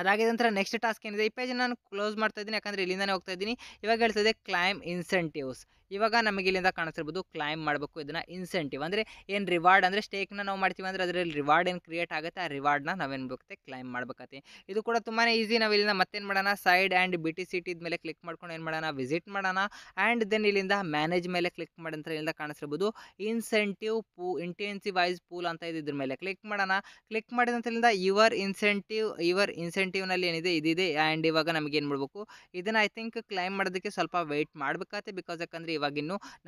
ಅದಾಗಿದ ನಂತರ ನೆಕ್ಸ್ಟ್ ಟಾಸ್ಕ್ ಏನಿದೆ ಈ ಪೇಜ್ ನಾನು ಕ್ಲೋಸ್ ಮಾಡ್ತಾ ಇದ್ದೀನಿ ಯಾಕಂದರೆ ಇಲ್ಲಿಂದಾನೆ ಹೋಗ್ತಾ ಇದ್ದೀನಿ ಇವಾಗ ಹೇಳ್ತದೆ ಕ್ಲೈಮ್ ಇನ್ಸೆಂಟಿವ್ಸ್ ಇವಾಗ ನಮಗೆ ಇಲ್ಲಿಂದ ಕಾಣಿಸ್ತಿರ್ಬೋದು ಕ್ಲೈಮ್ ಮಾಡಬೇಕು ಇದನ್ನು ಇನ್ಸೆಂಟಿವ್ ಅಂದರೆ ಏನು ರಿವಾರ್ಡ್ ಅಂದರೆ ಸ್ಟೇಕ್ನ ನಾವು ಮಾಡ್ತೀವಿ ಅಂದರೆ ಅದರಲ್ಲಿ ರಿವಾರ್ಡ್ ಏನು ಕ್ರಿಯೇಟ್ ಆಗುತ್ತೆ ಆ ರಿವಾರ್ಡ್ನ ನಾವೇನು ಬೇಕುತ್ತೆ ಕ್ಲೈಮ್ ಮಾಡ್ಬೇಕತ್ತೆ ಇದು ಕೂಡ ತುಂಬಾ ಈಸಿ ನಾವು ಇಲ್ಲಿಂದ ಮತ್ತೇನು ಮಾಡೋಣ side and B T C ಮೇಲೆ ಕ್ಲಿಕ್ ಮಾಡ್ಕೊಂಡು ಏನು ಮಾಡೋಣ ವಿಸಿಟ್ ಮಾಡೋಣ ಆ್ಯಂಡ್ ದೆನ್ ಇಲ್ಲಿಂದ ಮ್ಯಾನೇಜ್ ಮೇಲೆ ಕ್ಲಿಕ್ ಮಾಡಂತ ಇಲ್ಲಿಂದ ಕಾಣಿಸಿರ್ಬೋದು ಇನ್ಸೆಂಟಿವ್ ಪೂ ಇಂಟೆನ್ಸಿವೈಸ್ ಪೂಲ್ ಅಂತ ಇದ್ರ ಮೇಲೆ ಕ್ಲಿಕ್ ಮಾಡೋಣ ಕ್ಲಿಕ್ ಮಾಡಿದಂತ ಇಲ್ಲಿಂದ ಯುವರ್ ಇನ್ಸೆಂಟಿವ್ ಯುವರ್ ಇನ್ಸೆಂಟಿವ್ ಇನ್ಸೆಂಟಿವ್ನಲ್ಲಿ ಏನಿದೆ ಇದಿದೆ ಆ್ಯಂಡ್ ಇವಾಗ ನಮಗೆ ಏನು ಮಾಡಬೇಕು ಇದನ್ನು ಐ ಥಿಂಕ್ ಕ್ಲೈಮ್ ಮಾಡೋದಕ್ಕೆ ಸ್ವಲ್ಪ ವೆಯ್ಟ್ ಮಾಡಬೇಕಾಗತ್ತೆ ಬಿಕಾಸ್ ಯಾಕಂದರೆ ಇವಾಗ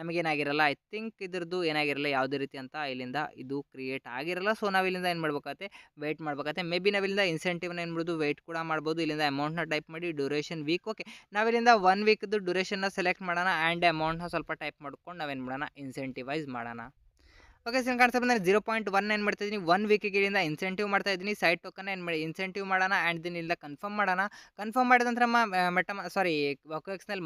ನಮಗೇನಾಗಿರಲ್ಲ ಐ ಥಿಂಕ್ ಇದ್ರದ್ದು ಏನಾಗಿರಲ್ಲ ಯಾವುದೇ ರೀತಿ ಅಂತ ಇಲ್ಲಿಂದ ಇದು ಕ್ರಿಯೇಟ್ ಆಗಿರಲ್ಲ ಸೊ ನಾವು ಇಲ್ಲಿಂದ ಏನು ಮಾಡ್ಬೇಕಾಗತ್ತೆ ವೆಯ್ಟ್ ಮಾಡ್ಬೇಕಾಗತ್ತೆ ಮೇ ಬಿ ನಾವಿಲ್ಲಿಂದ ಇನ್ಸೆಂಟಿವ್ನ ಏನು ಮಾಡೋದು ವೆಯ್ಟ್ ಕೂಡ ಮಾಡ್ಬೋದು ಇಲ್ಲಿಂದ ಅಮೌಂಟ್ನ ಟೈಪ್ ಮಾಡಿ ಡ್ಯೂರೇಷನ್ ವೀಕ್ ಓಕೆ ನಾವಿಲ್ಲಿಂದ ಒನ್ ವೀಕ್ದು ಡ್ಯೂರೇಷನ್ನ ಸೆಲೆಕ್ಟ್ ಮಾಡೋಣ ಆ್ಯಂಡ್ ಅಮೌಂಟ್ನ ಸ್ವಲ್ಪ ಟೈಪ್ ಮಾಡ್ಕೊಂಡು ನಾವೇನು ಮಾಡೋಣ ಇನ್ಸೆಂಟಿವೈಸ್ ಮಾಡೋಣ ಓಕೆ ಸಿಂಗ್ ಕಾಣಿಸ್ತಾ ಬಂದರೆ ಜೀರೋ ಪಾಯಿಂಟ್ ಒನ್ ಏನು ಮಾಡ್ತಾ ಇದ್ದೀನಿ ಒನ್ ವೀಕಿಗಿಂದ ಇನ್ಸೆಂಟಿವ್ ಮಾಡ್ತಾ ಇದ್ದೀನಿ ಸೈಡ್ ಟೋಕನ್ ಏನು ಮಾಡಿ ಇನ್ಸೆಂಟಿವ್ ಮಾಡೋಣ ಆ್ಯಂಡ್ ದಿನ ಇಲ್ಲ ಕನ್ಫರ್ಮ್ ಮಾಡೋಣ ಕನ್ಫರ್ಮ್ ಮಾಡಿದ ನಂತರ ಮೆಟಮ್ ಸಾರಿ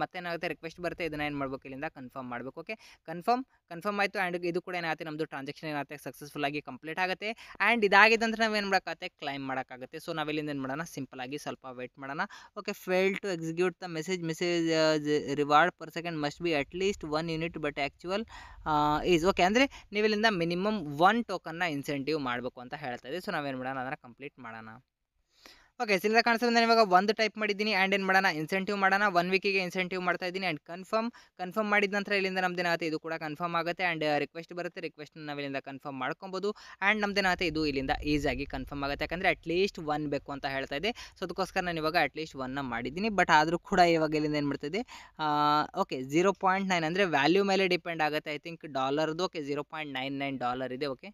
ಮತ್ತೆ ಏನಾಗುತ್ತೆ ರಿಕ್ವೆಸ್ಟ್ ಬರುತ್ತೆ ಇದನ್ನ ಏನು ಮಾಡ್ಬೇಕು ಇಲ್ಲಿಂದ ಕನ್ಫರ್ಮ್ ಮಾಡಬೇಕು ಓಕೆ ಕನ್ಫರ್ಮ್ ಕನ್ಫರ್ಮ್ ಆಯಿತು ಆ್ಯಂಡ್ ಇದು ಕೂಡ ಏನಾಗುತ್ತೆ ನಮ್ಮದು ಟ್ರಾನ್ಸಾಕ್ಷನ್ ಏನಾಗುತ್ತೆ ಸಕ್ಸಸ್ಫುಲ್ ಆಗಿ ಕಂಪ್ಲೀಟ್ ಆಗುತ್ತೆ ಆ್ಯಂಡ್ ಇದಾಗಿದೆ ನಂತರ ನಾವು ಏನು ಮಾಡೋಕ್ಕಾಗುತ್ತೆ ಕ್ಲೈಮ್ ಮಾಡೋಕ್ಕಾಗುತ್ತೆ ಸೊ ನಾವಿಲ್ಲಿಂದ ಏನು ಮಾಡೋಣ ಸಿಂಪಲ್ ಆಗಿ ಸ್ವಲ್ಪ ವೆಯ್ಟ್ ಮಾಡೋಣ okay fail to execute the message message reward per second must be at least one unit but actual is okay ಅಂದರೆ ನೀವಿಲ್ಲಿಂದ ಮಿನಿಮಮ್ ಒನ್ ಟೋಕನ್ನ ಇನ್ಸೆಂಟಿವ್ ಮಾಡಬೇಕು ಅಂತ ಹೇಳ್ತಾ ಇದ್ದೀವಿ ಸೊ ನಾವೇನು ಮಾಡೋಣ ಅದನ್ನು ಕಂಪ್ಲೀಟ್ ಮಾಡೋಣ ಓಕೆ ಸಿಲಿಂದ ಕಾಣಿಸ್ತು ನಾನು ಇವಾಗ ಒಂದು ಟೈಪ್ ಮಾಡಿದ್ದೀನಿ ಆ್ಯಂಡ್ ಏನು ಮಾಡೋಣ ಇನ್ಸೆಂಟಿವ್ ಮಾಡೋಣ ಒನ್ ವೀಕಿಗೆ ಇನ್ಸೆಂಟಿವ್ ಮಾಡ್ತಾ ಇದ್ದೀನಿ ಆ್ಯಂಡ್ ಕನ್ಫರ್ಮ್ ಕನ್ಫರ್ಮ್ ಮಾಡಿದ ನಂತರ ಇಲ್ಲಿಂದ ನಮ್ದೇನಾಗುತ್ತೆ ಇದು ಕೂಡ ಕನ್ಫರ್ಮ್ ಆಗುತ್ತೆ ಆ್ಯಂಡ್ ರಿಕ್ವೆಸ್ಟ್ ಬರುತ್ತೆ ರಿಕ್ವೆಸ್ಟ್ ನಾವು ಇಲ್ಲಿಂದ ಕನ್ಫರ್ಮ್ ಮಾಡ್ಕೊಬೋದು ಆ್ಯಂಡ್ ನಮ್ದೇನಾಗುತ್ತೆ ಇದು ಇಲ್ಲಿಂದ ಈಸಾಗಿ ಕನ್ಫರ್ಮ್ ಆಗುತ್ತೆ ಯಾಕಂದರೆ ಅಟ್ಲೀಸ್ಟ್ ಒನ್ ಬೇಕು ಅಂತ ಹೇಳ್ತಾ ಇದೆ ಸೊ ಅದಕ್ಕೋಸ್ಕರ ನಾನು ಇವಾಗ ಅಟ್ಲೀಸ್ಟ್ ಒನ್ನ ಮಾಡಿದ್ದೀನಿ ಬಟ್ ಆದರೂ ಕೂಡ ಇವಾಗ ಇಲ್ಲಿಂದ ಏನು ಮಾಡ್ತಿದೆ ಓಕೆ ಜೀರೋ ಪಾಯಿಂಟ್ ನೈನ್ ಅಂದರೆ ವ್ಯಾಲ್ಯೂ ಮೇಲೆ ಡಿಪೆಂಡ್ ಆಗುತ್ತೆ ಐ ಥಿಂಕ್ ಡಾಲರ್ದು okay zero point nine nine dollar ಇದೆ okay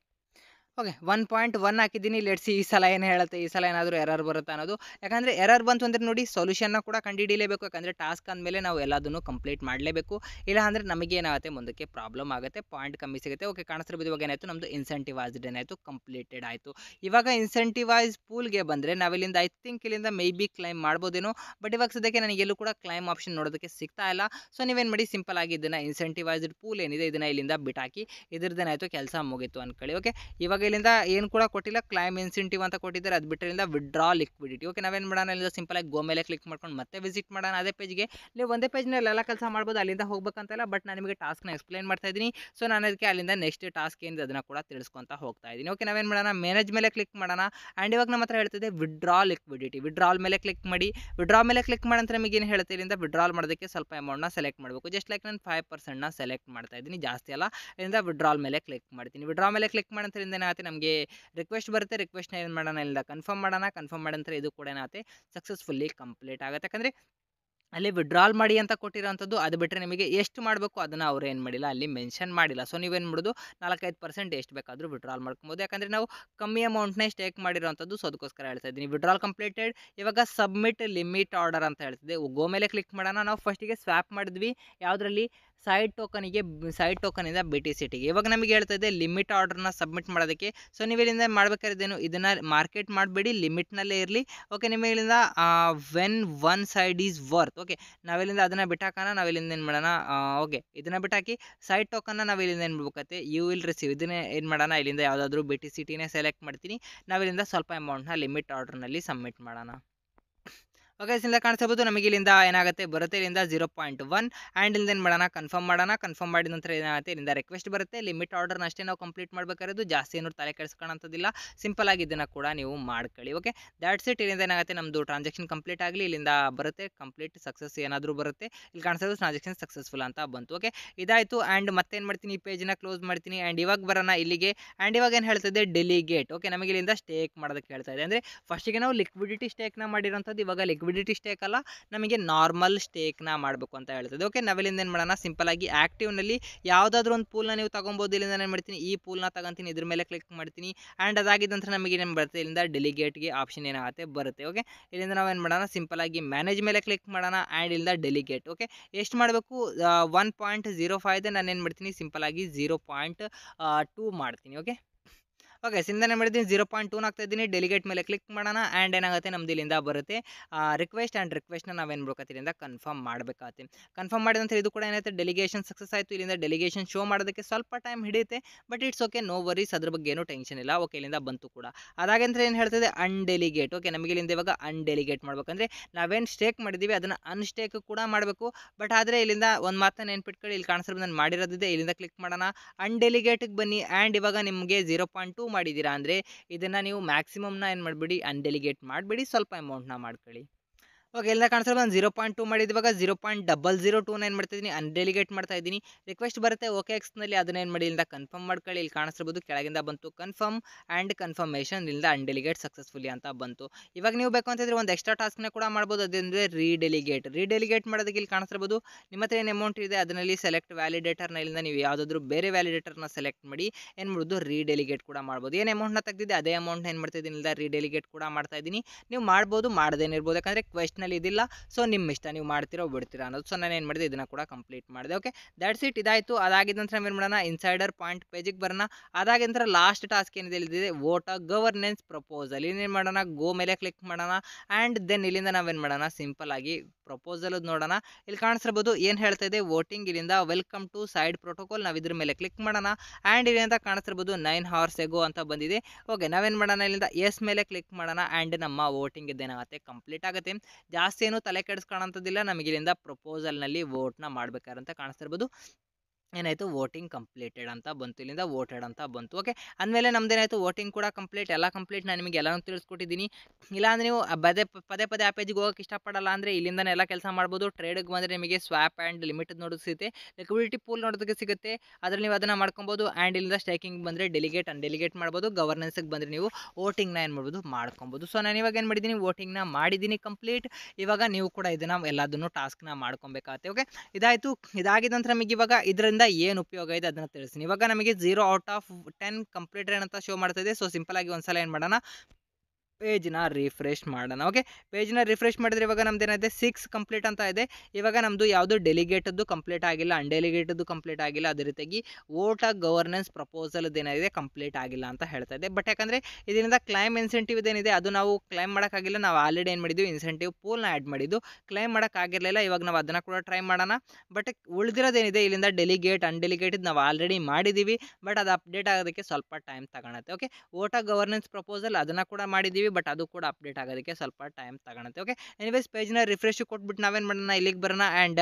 okay one point one ಹಾಕಿದ್ದೀನಿ ಲೆಟ್ಸಿ ಈ ಸಲ ಏನು ಹೇಳುತ್ತೆ ಈ ಸಲ ಏನಾದರೂ ಎರರ್ ಬರುತ್ತೆ ಅನ್ನೋದು ಯಾಕಂದರೆ ಎರರ್ ಬಂತು ಅಂದರೆ ನೋಡಿ ಸೊಲ್ಯೂಷನ್ನ ಕೂಡ ಕಂಡುಹಿಡಿಯಲೇಬೇಕು ಯಾಕಂದರೆ ಟಾಸ್ಕ್ ಅಂದಮೇಲೆ ನಾವು ಎಲ್ಲದನ್ನು ಕಂಪ್ಲೀಟ್ ಮಾಡಲೇಬೇಕು ಇಲ್ಲ ಅಂದರೆ ಏನಾಗುತ್ತೆ ಮುಂದಕ್ಕೆ ಪ್ರಾಬ್ಲಮ್ ಆಗುತ್ತೆ ಪಾಯಿಂಟ್ ಕಮ್ಮಿ ಸಿಗುತ್ತೆ ಓಕೆ ಕಾಣಿಸ್ತಿರ್ಬೋದು ಇವಾಗ ಏನಾಯಿತು ನಮ್ಮದು ಇನ್ಸೆಂಟಿವೈಸ್ಡ್ ಏನಾಯಿತು ಕಂಪ್ಲೀಟೆಡ್ ಆಯಿತು ಇವಾಗ ಇನ್ಸೆಂಟಿವೈಸ್ ಪೂಲ್ಗೆ ಬಂದರೆ ನಾವಿಲ್ಲಿಂದ ಐ ಥಿಂಕ್ ಇಲ್ಲಿಂದ ಮೇ ಬಿ ಕ್ಲೈಮ್ ಮಾಡ್ಬೋದೇನೋ ಬಟ್ ಇವಾಗ ಸದ್ಯಕ್ಕೆ ನನಗೆ ಎಲ್ಲೂ ಕೂಡ ಕ್ಲೈಮ್ ಆಪ್ಷನ್ ನೋಡೋದಕ್ಕೆ ಸಿಗ್ತಾ ಇಲ್ಲ ಸೊ ನೀವೇನು ಮಾಡಿ ಸಿಂಪಲ್ ಆಗಿ ಇದನ್ನು ಇನ್ಸೆಂಟಿವೈಸ್ಡ್ ಪೂಲ್ ಏನಿದೆ ಇದನ್ನು ಇಲ್ಲಿಂದ ಬಿಟ್ಟಾಕಿ ಇದ್ರದ್ದೇನಾಯಿತು ಕೆಲಸ ಮುಗೀತು ಅಂದ್ಕೊಳ್ಳಿ ಓಕೆ ಇವಾಗ ಏನು ಕೂಡ ಕೊಟ್ಟಿಲ್ಲ ಕ್ಲೈಮ್ ಇನ್ಸೆಂಟಿವ್ ಅಂತ ಕೊಟ್ಟಿದ್ದಾರೆ ಅದು ಬಿಟ್ಟರಿಂದ ವಿಡ್ರಾ ಲಿಕ್ವಿಡಿಟಿ ಓಕೆ ನಾವೇನು ಮಾಡೋಣ ಇಲ್ಲಿಂದ ಸಿಂಪಲ್ ಆಗಿ ಗೋ ಮೇಲೆ ಕ್ಲಿಕ್ ಮಾಡ್ಕೊಂಡು ಮತ್ತೆ ವಿಸಿಟ್ ಮಾಡೋಣ ಅದೇ ಪೇಜ್ಗೆ ನೀವು ಒಂದೇ ಪೇಜ್ನಲ್ಲಿ ಎಲ್ಲ ಕೆಲಸ ಮಾಡ್ಬೋದು ಅಲ್ಲಿಂದ ಹೋಗ್ಬೇಕಂತಲ್ಲ ಬಟ್ ನಾನು ನಿಮಗೆ ಟಾಸ್ಕ್ನ ಎಕ್ಸ್ಪ್ಲೈನ್ ಮಾಡ್ತಾ ಇದ್ದೀನಿ ಸೊ ನಾನು ಅದಕ್ಕೆ ಅಲ್ಲಿಂದ ನೆಕ್ಸ್ಟ್ ಟಾಸ್ಕ್ ಏನಿದೆ ಅದನ್ನು ಕೂಡ ತಿಳಿಸ್ಕೊತಾ ಹೋಗ್ತಾ ಇದ್ದೀನಿ ಓಕೆ ನಾವೇನು ಮಾಡೋಣ ಮ್ಯಾನೇಜ್ ಮೇಲೆ ಕ್ಲಿಕ್ ಮಾಡೋಣ ಆ್ಯಂಡ್ ಇವಾಗ ನಮ್ಮ ಹತ್ರ ಹೇಳ್ತಿದೆ ವಿಡ್ರಾ ಲಿಕ್ವಿಡಿಟಿ ವಿಡ್ರಾಲ್ ಮೇಲೆ ಕ್ಲಿಕ್ ಮಾಡಿ ವಿಡ್ರಾ ಮೇಲೆ ಕ್ಲಿಕ್ ಮಾಡೋಂತ ನಿಮಗೆ ಏನು ಹೇಳ್ತೀರಿ ಇಲ್ಲಿಂದ ವಿಡ್ರಾಲ್ ಮಾಡೋದಕ್ಕೆ ಸ್ವಲ್ಪ ಅಮೌಂಟ್ನ ಸೆಲೆಕ್ಟ್ ಮಾಡಬೇಕು ಜಸ್ಟ್ ಲೈಕ್ ನಾನು ಫೈವ್ ಪರ್ಸೆಂಟ್ನ ಸೆಲೆಕ್ಟ್ ಮಾಡ್ತಾ ಇದ್ದೀನಿ ಜಾಸ್ತಿ ಅಲ್ಲ ಇದರಿಂದ ವಿಡ್ರಾಲ್ ಮೇಲೆ ಕ್ಲಿಕ್ ಮಾಡ್ತೀನಿ ವಿಡ್ರಾ ಮೇಲೆ ಕ್ಲಿಕ್ ಮಾಡೋದ್ರಿಂದ ನಮಗೆ ರಿಕ್ವೆಸ್ಟ್ ಬರುತ್ತೆ ರಿಕ್ವೆಸ್ಟ್ನ ಏನು ಮಾಡೋಣ ಇಲ್ಲ ಕನ್ಫರ್ಮ್ ಮಾಡೋಣ ಕನ್ಫರ್ಮ್ ಮಾಡಂತಾರೆ ಇದು ಕೂಡ ಏನಾಗುತ್ತೆ ಸಕ್ಸಸ್ಫುಲ್ಲಿ ಕಂಪ್ಲೀಟ್ ಆಗುತ್ತೆ ಯಾಕಂದರೆ ಅಲ್ಲಿ ವಿಡ್ರಾಲ್ ಮಾಡಿ ಅಂತ ಕೊಟ್ಟಿರೋಂಥದ್ದು ಅದು ಬಿಟ್ಟರೆ ನಿಮಗೆ ಎಷ್ಟು ಮಾಡಬೇಕು ಅದನ್ನು ಅವ್ರು ಏನು ಮಾಡಿಲ್ಲ ಅಲ್ಲಿ ಮೆನ್ಷನ್ ಮಾಡಿಲ್ಲ ಸೊ ನೀವೇನು ಮಾಡೋದು ನಾಲ್ಕೈದು ಪರ್ಸೆಂಟ್ ಎಷ್ಟು ಬೇಕಾದರೂ ವಿಡ್ರಾಲ್ ಮಾಡ್ಕೊಬೋದು ಯಾಕಂದರೆ ನಾವು ಕಮ್ಮಿ ಅಮೌಂಟ್ನೇ ಸ್ಟೇಕ್ ಮಾಡಿರೋಂಥದ್ದು ಸೊ ಅದಕ್ಕೋಸ್ಕರ ಹೇಳ್ತಾ ಇದ್ದೀನಿ ವಿಡ್ರಾಲ್ ಕಂಪ್ಲೀಟೆಡ್ ಇವಾಗ ಸಬ್ಮಿಟ್ ಲಿಮಿಟ್ ಆರ್ಡರ್ ಅಂತ ಹೇಳ್ತಿದೆ ಗೋ ಮೇಲೆ ಕ್ಲಿಕ್ ಮಾಡೋಣ ನಾವು ಫಸ್ಟಿಗೆ ಸ್ವಾಪ್ ಮಾಡಿದ್ವಿ ಯಾವುದರಲ್ಲಿ ಸೈಡ್ ಟೋಕನಿಗೆ ಸೈಡ್ ಟೋಕನಿಂದ ಬಿ ಟಿ ಸಿಟಿಗೆ ಟಿಗೆ ಇವಾಗ ನಮಗೆ ಹೇಳ್ತಾ ಇದೆ ಲಿಮಿಟ್ ಆರ್ಡರ್ನ ಸಬ್ಮಿಟ್ ಮಾಡೋದಕ್ಕೆ ಸೊ ನೀವಿಲ್ಲಿಂದ ಮಾಡಬೇಕಾದ್ರೇನು ಇದನ್ನು ಮಾರ್ಕೆಟ್ ಮಾಡಬೇಡಿ ಲಿಮಿಟ್ನಲ್ಲೇ ಇರಲಿ ಓಕೆ ಇಲ್ಲಿಂದ when one side is worth okay ನಾವಿಲ್ಲಿಂದ ಅದನ್ನು ಬಿಟ್ಟಾಕೋಣ ನಾವಿಲ್ಲಿಂದ ಏನು ಮಾಡೋಣ ಓಕೆ ಇದನ್ನು ಬಿಟ್ಟಾಕಿ ಸೈಡ್ ಟೋಕನ್ನ ನಾವು ಇಲ್ಲಿಂದ ಏನು ಮಾಡ್ಬೇಕತ್ತೆ ಯು ವಿಲ್ ರಿಸೀವ್ ಇದನ್ನೇ ಏನು ಮಾಡೋಣ ಇಲ್ಲಿಂದ ಯಾವುದಾದ್ರೂ ಬಿ ಟಿ ಸಿಟಿನೇ ಸೆಲೆಕ್ಟ್ ಮಾಡ್ತೀನಿ ನಾವಿಲ್ಲಿಂದ ಸ್ವಲ್ಪ ಅಮೌಂಟ್ನ ಲಿಮಿಟ್ ಆರ್ಡರ್ನಲ್ಲಿ ಸಬ್ಮಿಟ್ ಮಾಡೋಣ ಓಕೆ ಇಲ್ಲಿಂದ ಕಾಣಿಸಬಹುದು ನಮಗೆ ಇಲ್ಲಿಂದ ಏನಾಗುತ್ತೆ ಬರುತ್ತೆ ಇಲ್ಲಿಂದ ಜೀರೋ ಪಾಯಿಂಟ್ ಒನ್ ಆ್ಯಂಡ್ ಇಲ್ಲಿಂದ ಏನು ಮಾಡೋಣ ಕನ್ಫರ್ಮ್ ಮಾಡೋಣ ಕನ್ಫರ್ಮ್ ಮಾಡಿದ ನಂತರ ಏನಾಗುತ್ತೆ ಇಲ್ಲಿಂದ ರಿಕ್ವೆಸ್ಟ್ ಬರುತ್ತೆ ಲಿಮಿಟ್ ಆರ್ಡರ್ನ ಅಷ್ಟೇ ನಾವು ಕಂಪ್ಲೀಟ್ ಮಾಡಬೇಕಾಗಿರೋದು ಜಾಸ್ತಿ ಏನೂ ತಲೆ ಕೆಡಿಸ್ಕೊಳ್ಳೋಂಥದ್ದಿಲ್ಲ ಸಿಂಪಲ್ ಆಗಿ ಇದನ್ನು ಕೂಡ ನೀವು ಮಾಡ್ಕೊಳ್ಳಿ ಓಕೆ ದ್ಯಾಟ್ಸ್ ಇಟ್ ಇಲ್ಲಿಂದ ಏನಾಗುತ್ತೆ ನಮ್ಮದು ಟ್ರಾನ್ಸಾಕ್ಷನ್ ಕಂಪ್ಲೀಟ್ ಆಗಲಿ ಇಲ್ಲಿಂದ ಬರುತ್ತೆ ಕಂಪ್ಲೀಟ್ ಸಕ್ಸಸ್ ಏನಾದರೂ ಬರುತ್ತೆ ಇಲ್ಲಿ ಕಾಣಿಸೋದು ಟ್ರಾನ್ಸಾಕ್ಷನ್ ಸಕ್ಸಸ್ಫುಲ್ ಅಂತ ಬಂತು ಓಕೆ ಇದಾಯಿತು ಆ್ಯಂಡ್ ಮತ್ತೇನು ಮಾಡ್ತೀನಿ ಈ ಪೇಜ್ನ ಕ್ಲೋಸ್ ಮಾಡ್ತೀನಿ ಆ್ಯಂಡ್ ಇವಾಗ ಬರೋಣ ಇಲ್ಲಿಗೆ ಆ್ಯಂಡ್ ಇವಾಗ ಏನು ಹೇಳ್ತಾ ಡೆಲಿಗೇಟ್ ಓಕೆ ನಮಗೆ ಇಲ್ಲಿಂದ ಸ್ಟೇಕ್ ಮಾಡೋದಕ್ಕೆ ಹೇಳ್ತಾ ಇದೆ ಅಂದರೆ ಫಸ್ಟಿಗೆ ನಾವು ಲಿಕ್ವಿಡಿಟಿ ಸ್ಟೇಕ್ನ ಮಾಡಿರೋಂಥದ್ದು ಇವಾಗ ಲಿಕ್ವಿಡ್ ಲಿಕ್ವಿಡಿಟಿ ಸ್ಟೇಕ್ ಅಲ್ಲ ನಮಗೆ ನಾರ್ಮಲ್ ಸ್ಟೇಕ್ನ ಮಾಡಬೇಕು ಅಂತ ಹೇಳ್ತದೆ ಓಕೆ ನಾವಿಲ್ಲಿಂದ ಏನು ಮಾಡೋಣ ಸಿಂಪಲ್ ಆಗಿ ಆ್ಯಕ್ಟಿವ್ನಲ್ಲಿ ಯಾವುದಾದ್ರೂ ಒಂದು ಪೂಲ್ನ ನೀವು ತೊಗೊಬೋದು ಇಲ್ಲಿಂದ ಏನು ಮಾಡ್ತೀನಿ ಈ ಪೂಲ್ನ ತಗೊಂತೀನಿ ಇದ್ರ ಮೇಲೆ ಕ್ಲಿಕ್ ಮಾಡ್ತೀನಿ ಆ್ಯಂಡ್ ಅದಾಗಿದ್ದ ನಂತರ ನಮಗೆ ಏನು ಬರುತ್ತೆ ಇಲ್ಲಿಂದ ಡೆಲಿಗೇಟ್ಗೆ ಆಪ್ಷನ್ ಏನಾಗುತ್ತೆ ಬರುತ್ತೆ ಓಕೆ ಇಲ್ಲಿಂದ ಏನು ಮಾಡೋಣ ಸಿಂಪಲ್ ಆಗಿ ಮ್ಯಾನೇಜ್ ಮೇಲೆ ಕ್ಲಿಕ್ ಮಾಡೋಣ ಆ್ಯಂಡ್ ಇಲ್ಲಿಂದ ಡೆಲಿಗೇಟ್ ಓಕೆ ಎಷ್ಟು ಮಾಡಬೇಕು ಒನ್ ಪಾಯಿಂಟ್ ಜೀರೋ ಫೈವ್ ನಾನು ಏನು ಮಾಡ್ತೀನಿ ಆಗಿ ಜೀರೋ ಪಾಯಿಂಟ್ ಟೂ ಮಾಡ್ತೀನಿ ಓಕೆ ಓಕೆ ಇಂದನೇ ಮಾಡಿದ್ದೀನಿ ಜೀರೋ ಪಾಯಿಂಟ್ ಟೂನ್ ಆಗ್ತಾ ಇದ್ದೀನಿ ಡೆಲಿಗೇಟ್ ಮೇಲೆ ಕ್ಲಿಕ್ ಮಾಡೋಣ ಆ್ಯಂಡ್ ಏನಾಗುತ್ತೆ ನಮ್ದು ಇಲ್ಲಿಂದ ಬರುತ್ತೆ ರಿಕ್ವೆಸ್ಟ್ ಆ್ಯಂಡ್ ರಿಕ್ವೆಸ್ಟ್ನ ನಾವೇನು ಬರ್ಕೋತಿರಿಂದ ಕನ್ಫರ್ಮ್ ಮಾಡಬೇಕಾಗುತ್ತೆ ಕನ್ಫರ್ಮ್ ಮಾಡಿದ ಇದು ಕೂಡ ಏನಾಯ್ತು ಡೆಲಿಗೇಷನ್ ಸಕ್ಸಸ್ ಆಯಿತು ಇಲ್ಲಿಂದ ಡೆಲಿಗೇಷನ್ ಶೋ ಮಾಡೋದಕ್ಕೆ ಸ್ವಲ್ಪ ಟೈಮ್ ಹಿಡಿಯುತ್ತೆ but it's okay no worries ಅದ್ರ ಬಗ್ಗೆ ಏನು ಟೆನ್ಷನ್ ಇಲ್ಲ ಓಕೆ ಇಲ್ಲಿಂದ ಬಂತು ಕೂಡ ಅದಾಗಂದ್ರೆ ಏನು ಹೇಳ್ತದೆ ಅನ್ಡೆಲಿಗೇಟ್ ಓಕೆ ನಮಗೆ ಇಲ್ಲಿಂದ ಇವಾಗ ಅನ್ಡೆಲಿಗೇಟ್ ಮಾಡಬೇಕಂದ್ರೆ ನಾವೇನು ಸ್ಟೇಕ್ ಮಾಡಿದ್ದೀವಿ ಅದನ್ನು ಅನ್ಸ್ಟೇಕ್ ಕೂಡ ಮಾಡಬೇಕು ಬಟ್ ಆದರೆ ಇಲ್ಲಿಂದ ಒಂದು ಮಾತ್ರ ನೆನ್ಪಿಟ್ಕೊಳ್ಳಿ ಇಲ್ಲಿ ಕಾಣಿಸ್ತಾರೆ ನಾನು ಮಾಡಿರೋದಿದೆ ಇಲ್ಲಿಂದ ಕ್ಲಿಕ್ ಮಾಡೋಣ ಅನ್ಡೆಲಿಗೇಟಿಗೆ ಬನ್ನಿ ಆ್ಯಂಡ್ ಇವಾಗ ನಿಮಗೆ ಜೀರೋ ಪಾಯಿಂಟ್ ಟು ಮಾಡಿದ್ದೀರಾ ಅಂದರೆ ಇದನ್ನು ನೀವು ಮ್ಯಾಕ್ಸಿಮಮ್ನ ಏನು ಮಾಡ್ಬಿಡಿ ಅನ್ಡೆಲಿಗೇಟ್ ಮಾಡ್ಬಿಡಿ ಸ್ವಲ್ಪ ಅಮೌಂಟ್ನ ಮಾಡ್ಕೊಳ್ಳಿ ಓಕೆ ಎಲ್ಲ ಕಾಣಿಸಲ್ಲ ನಾನು ಜೀರೋ ಪಾಯಿಂಟ್ ಟು ಮಾಡಿದ ಇವಾಗ zero point double zero two nine ಮಾಡ್ತಾಯಿದ್ದೀನಿ ಅನ್ಡೆಲಿಗೇಟ್ ಮಾಡ್ತಾ ಇದ್ದೀನಿ ರಿಕ್ವೆಸ್ಟ್ ಬರುತ್ತೆ ಓಕೆ ಎಕ್ಸ್ನಲ್ಲಿ ಏನು ಮಾಡಿ ಇಲ್ಲಿಂದ ಕನ್ಫರ್ಮ್ ಮಾಡ್ಕೊಳ್ಳಿ ಇಲ್ಲಿ ಕಾಣಿಸ್ತಿರ್ಬೋದು ಕೆಳಗಿಂದ ಬಂತು ಕನ್ಫರ್ಮ್ ಆ್ಯಂಡ್ ಕನ್ಫರ್ಮೇಷನ್ ಇಲ್ಲಿಂದ ಅನ್ಡೆಲಿಗೇಟ್ ಸಕ್ಸಸ್ಫುಲಿ ಅಂತ ಬಂತು ಇವಾಗ ನೀವು ಬೇಕು ಅಂತಂದರೆ ಒಂದು ಎಕ್ಸ್ಟ್ರಾ ಟಾಸ್ಕ್ನ ಕೂಡ ಮಾಡ್ಬೋದು ಅದೇಂದರೆ ರೀಡೆಲಿಗೇಟ್ ರೀಡೆಲಿಗೇಟ್ ಮಾಡೋದಕ್ಕೆ ಇಲ್ಲಿ ಕಾಣಿಸ್ತಿರ್ಬೋದು ನಿಮ್ಮ ಹತ್ರ ಏನು ಅಮೌಂಟ್ ಇದೆ ಅದರಲ್ಲಿ ಸೆಲೆಕ್ಟ್ ವ್ಯಾಲಿಡೇಟರ್ನ ಇಲ್ಲಿಂದ ನೀವು ಯಾವುದಾದ್ರೂ ಬೇರೆ ವ್ಯಾಲಿಡೇಟರ್ನ ಸೆಲೆಕ್ಟ್ ಮಾಡಿ ಏನು ಮಾಡೋದು ರೀಡೆಲಿಗೇಟ್ ಕೂಡ ಮಾಡ್ಬೋದು ಏನು ಅಮೌಂಟ್ನ ತೆಗೆದಿದೆ ಅದೇ ಅಮೌಂಟ್ನ ಏನು ಮಾಡ್ತಾ ಇದ್ದೀನಿ ಇಲ್ಲಿಂದ ರೀಡೆಲಿಗೇಟ್ ಕೂಡ ಮಾಡ್ತಾ ಇದ್ದೀನಿ ನೀವು ಮಾಡ್ಬೋದು ಮಾಡದೇನಿರ್ಬೋದು ಯಾಕಂದರೆ ಕ್ವೆಶ್ಚನ್ ನಲ್ಲಿ ಇದಿಲ್ಲ ಸೊ ನಿಮ್ಮ ಇಷ್ಟ ನೀವು ಮಾಡ್ತೀರೋ ಬಿಡ್ತೀರಾ ಅನ್ನೋದು ಸೊ ನಾನು ಏನು ಮಾಡಿದೆ ಇದನ್ನು ಕೂಡ ಕಂಪ್ಲೀಟ್ ಮಾಡಿದೆ ಓಕೆ ದ್ಯಾಟ್ಸ್ ಇಟ್ ಇದಾಯಿತು ಅದಾಗಿದ್ದ ನಂತರ ಏನು ಮಾಡೋಣ ಇನ್ಸೈಡರ್ ಪಾಯಿಂಟ್ ಪೇಜಿಗೆ ಬರೋಣ ಅದಾಗಿದ ನಂತರ ಲಾಸ್ಟ್ ಟಾಸ್ಕ್ ಏನಿದೆ ಇಲ್ಲಿದೆ ವೋಟ್ ಗವರ್ನೆನ್ಸ್ ಪ್ರಪೋಸಲ್ ಇನ್ನೇನು ಮಾಡೋಣ ಗೋ ಮೇಲೆ ಕ್ಲಿಕ್ ಮಾಡೋಣ ಆ್ಯಂಡ್ ದೆನ್ ಇಲ್ಲಿಂದ ನಾವೇನು ಮಾಡೋಣ ಸಿಂಪಲ್ ಆಗಿ ಪ್ರಪೋಸಲ್ ನೋಡೋಣ ಇಲ್ಲಿ ಕಾಣಿಸಿರ್ಬೋದು ಏನು ಹೇಳ್ತಾ ಇದೆ ವೋಟಿಂಗ್ ಇಲ್ಲಿಂದ ವೆಲ್ಕಮ್ ಟು ಸೈಡ್ ಪ್ರೋಟೋಕಾಲ್ ನಾವು ಇದ್ರ ಮೇಲೆ ಕ್ಲಿಕ್ ಮಾಡೋಣ ಆ್ಯಂಡ್ ಇಲ್ಲಿಂದ ಕಾಣಿಸ್ತಿರಬಹುದು ನೈನ್ ಹವರ್ಸ್ ಎಗೋ ಅಂತ ಬಂದಿದೆ ಓಕೆ ನಾವೇನು ಮಾಡೋಣ ಇಲ್ಲಿಂದ ಎಸ್ ಮೇಲೆ ಕ್ಲಿಕ್ ಮಾಡೋಣ ಆ್ಯಂಡ್ ನಮ್ಮ ವೋಟಿಂಗ್ ಇದೇನಾಗುತ್ತೆ ಕಂಪ್ಲೀಟ್ ಆಗುತ್ತೆ ಜಾಸ್ತಿ ಏನು ತಲೆ ಕೆಡಿಸ್ಕೊಳ್ಳೋಂಥದ್ದಿಲ್ಲ ನಮಗಿಲ್ಲಿಂದ ಪ್ರಪೋಸಲ್ನಲ್ಲಿ ವೋಟ್ನ ಕಾಣಿಸ್ತಾ ಕಾಣಿಸ್ತಿರ್ಬೋದು ಏನಾಯಿತು ವೋಟಿಂಗ್ ಕಂಪ್ಲೀಟೆಡ್ ಅಂತ ಬಂತು ಇಲ್ಲಿಂದ ವೋಟೆಡ್ ಅಂತ ಬಂತು ಓಕೆ ಅಂದಮೇಲೆ ನಮ್ದೇನಾಯಿತು ವೋಟಿಂಗ್ ಕೂಡ ಕಂಪ್ಲೀಟ್ ಎಲ್ಲ ಕಂಪ್ಲೀಟ್ ನಾನು ನಿಮಗೆ ಎಲ್ಲನೂ ತಿಳಿಸ್ಕೊಟ್ಟಿದ್ದೀನಿ ಇಲ್ಲಾಂದರೆ ನೀವು ಪದೇ ಪದೇ ಪದೇ ಆ ಪೇಜಿಗೆ ಹೋಗೋಕೆ ಇಷ್ಟಪಡಲ್ಲ ಅಂದರೆ ಇಲ್ಲಿಂದನೇ ಎಲ್ಲ ಕೆಲಸ ಮಾಡ್ಬೋದು ಟ್ರೇಡಿಗೆ ಬಂದರೆ ನಿಮಗೆ ಸ್ವಾಪ್ ಆ್ಯಂಡ್ ಲಿಮಿಟ್ ನೋಡೋದು ಸಿಗುತ್ತೆ ಲಿಕ್ವಿಡಿಟಿ ಪೂಲ್ ನೋಡೋದಕ್ಕೆ ಸಿಗುತ್ತೆ ಅದರಲ್ಲಿ ನೀವು ಅದನ್ನು ಮಾಡ್ಕೊಬೋದು ಆ್ಯಂಡ್ ಇಲ್ಲಿಂದ ಸ್ಟೇಕಿಂಗ್ ಬಂದರೆ ಡೆಲಿಗೇಟ್ ಅನ್ ಡೆಲಿಗೇಟ್ ಮಾಡ್ಬೋದು ಗವರ್ನೆನ್ಸ್ಗೆ ಬಂದರೆ ನೀವು ವೋಟಿಂಗ್ನ ಏನು ಮಾಡ್ಬೋದು ಮಾಡ್ಕೊಬೋದು ಸೊ ನಾನು ಇವಾಗ ಏನು ಮಾಡಿದ್ದೀನಿ ವೋಟಿಂಗ್ನ ಮಾಡಿದ್ದೀನಿ ಕಂಪ್ಲೀಟ್ ಇವಾಗ ನೀವು ಕೂಡ ಇದನ್ನು ಎಲ್ಲದನ್ನು ಟಾಸ್ಕ್ನ ಮಾಡ್ಕೊಬೇಕಾಗುತ್ತೆ ಓಕೆ ಇದಾಯಿತು ನಂತರ ನಮಗೆ ಇವಾಗ ಇದರಿಂದ ಏನ್ ಏನು ಉಪಯೋಗ ಇದೆ ಅದನ್ನು ತಿಳಿಸ್ತೀನಿ ಇವಾಗ ನಮಗೆ zero out of ten completed ಅಂತ ಶೋ ಮಾಡ್ತಾ ಇದೆ ಸೊ ಸಿಂಪಲ್ ಆಗಿ ಒಂದ್ಸಲ ಏನು ಮಾಡೋಣ ಪೇಜ್ನ ರಿಫ್ರೆಶ್ ಮಾಡೋಣ ಓಕೆ ಪೇಜ್ನ ರಿಫ್ರೆಶ್ ಮಾಡಿದ್ರೆ ಇವಾಗ ನಮ್ದು ಏನಿದೆ ಸಿಕ್ಸ್ ಕಂಪ್ಲೀಟ್ ಅಂತ ಇದೆ ಇವಾಗ ನಮ್ಮದು ಯಾವುದು ಡೆಲಿಗೇಟದ್ದು ಕಂಪ್ಲೀಟ್ ಆಗಿಲ್ಲ ಅನ್ಡೆಲಿಗೇಟದ್ದು ಕಂಪ್ಲೀಟ್ ಆಗಿಲ್ಲ ಅದೇ ರೀತಿಯಾಗಿ ವೋಟ್ ಗವರ್ನೆನ್ಸ್ ಪ್ರಪೋಸಲ್ ಏನಿದೆ ಕಂಪ್ಲೀಟ್ ಆಗಿಲ್ಲ ಅಂತ ಹೇಳ್ತಾ ಇದೆ ಬಟ್ ಯಾಕಂದರೆ ಇದರಿಂದ ಕ್ಲೈಮ್ ಇನ್ಸೆಂಟಿವ್ ಏನಿದೆ ಅದು ನಾವು ಕ್ಲೈಮ್ ಮಾಡೋಕ್ಕಾಗಿಲ್ಲ ನಾವು ಆಲ್ರೆಡಿ ಏನು ಮಾಡಿದ್ವಿ ಇನ್ಸೆಂಟಿವ್ ಪೂಲ್ನ ಆ್ಯಡ್ ಮಾಡಿದ್ದು ಕ್ಲೈಮ್ ಮಾಡೋಕ್ಕಾಗಿರಲಿಲ್ಲ ಇವಾಗ ನಾವು ಅದನ್ನು ಕೂಡ ಟ್ರೈ ಮಾಡೋಣ ಬಟ್ ಉಳಿದಿರೋದೇನಿದೆ ಇಲ್ಲಿಂದ ಡೆಲಿಗೇಟ್ ಅನ್ಡೆಲಿಗೇಟ್ ನಾವು ಆಲ್ರೆಡಿ ಮಾಡಿದ್ದೀವಿ ಬಟ್ ಅದು ಅಪ್ಡೇಟ್ ಆಗೋದಕ್ಕೆ ಸ್ವಲ್ಪ ಟೈಮ್ ತಗೊಳತ್ತೆ ಓಕೆ ವೋಟ್ ಗವರ್ನೆನ್ಸ್ ಪ್ರಪೋಸಲ್ ಅದನ್ನು ಕೂಡ ಮಾಡಿದ್ದೀವಿ ಬಟ್ ಅದು ಕೂಡ ಅಪ್ಡೇಟ್ ಆಗೋದಕ್ಕೆ ಸ್ವಲ್ಪ ಟೈಮ್ ತಗೊಳತ್ತೆ ಓಕೆ ಎನಿವೇಸ್ ಪೇಜ್ನ ರಿಫ್ರೆಶ್ ಕೊಟ್ಬಿಟ್ಟು ನಾವೇನು ಮಾಡೋಣ ಇಲ್ಲಿಗೆ ಬರೋಣ ಆ್ಯಂಡ್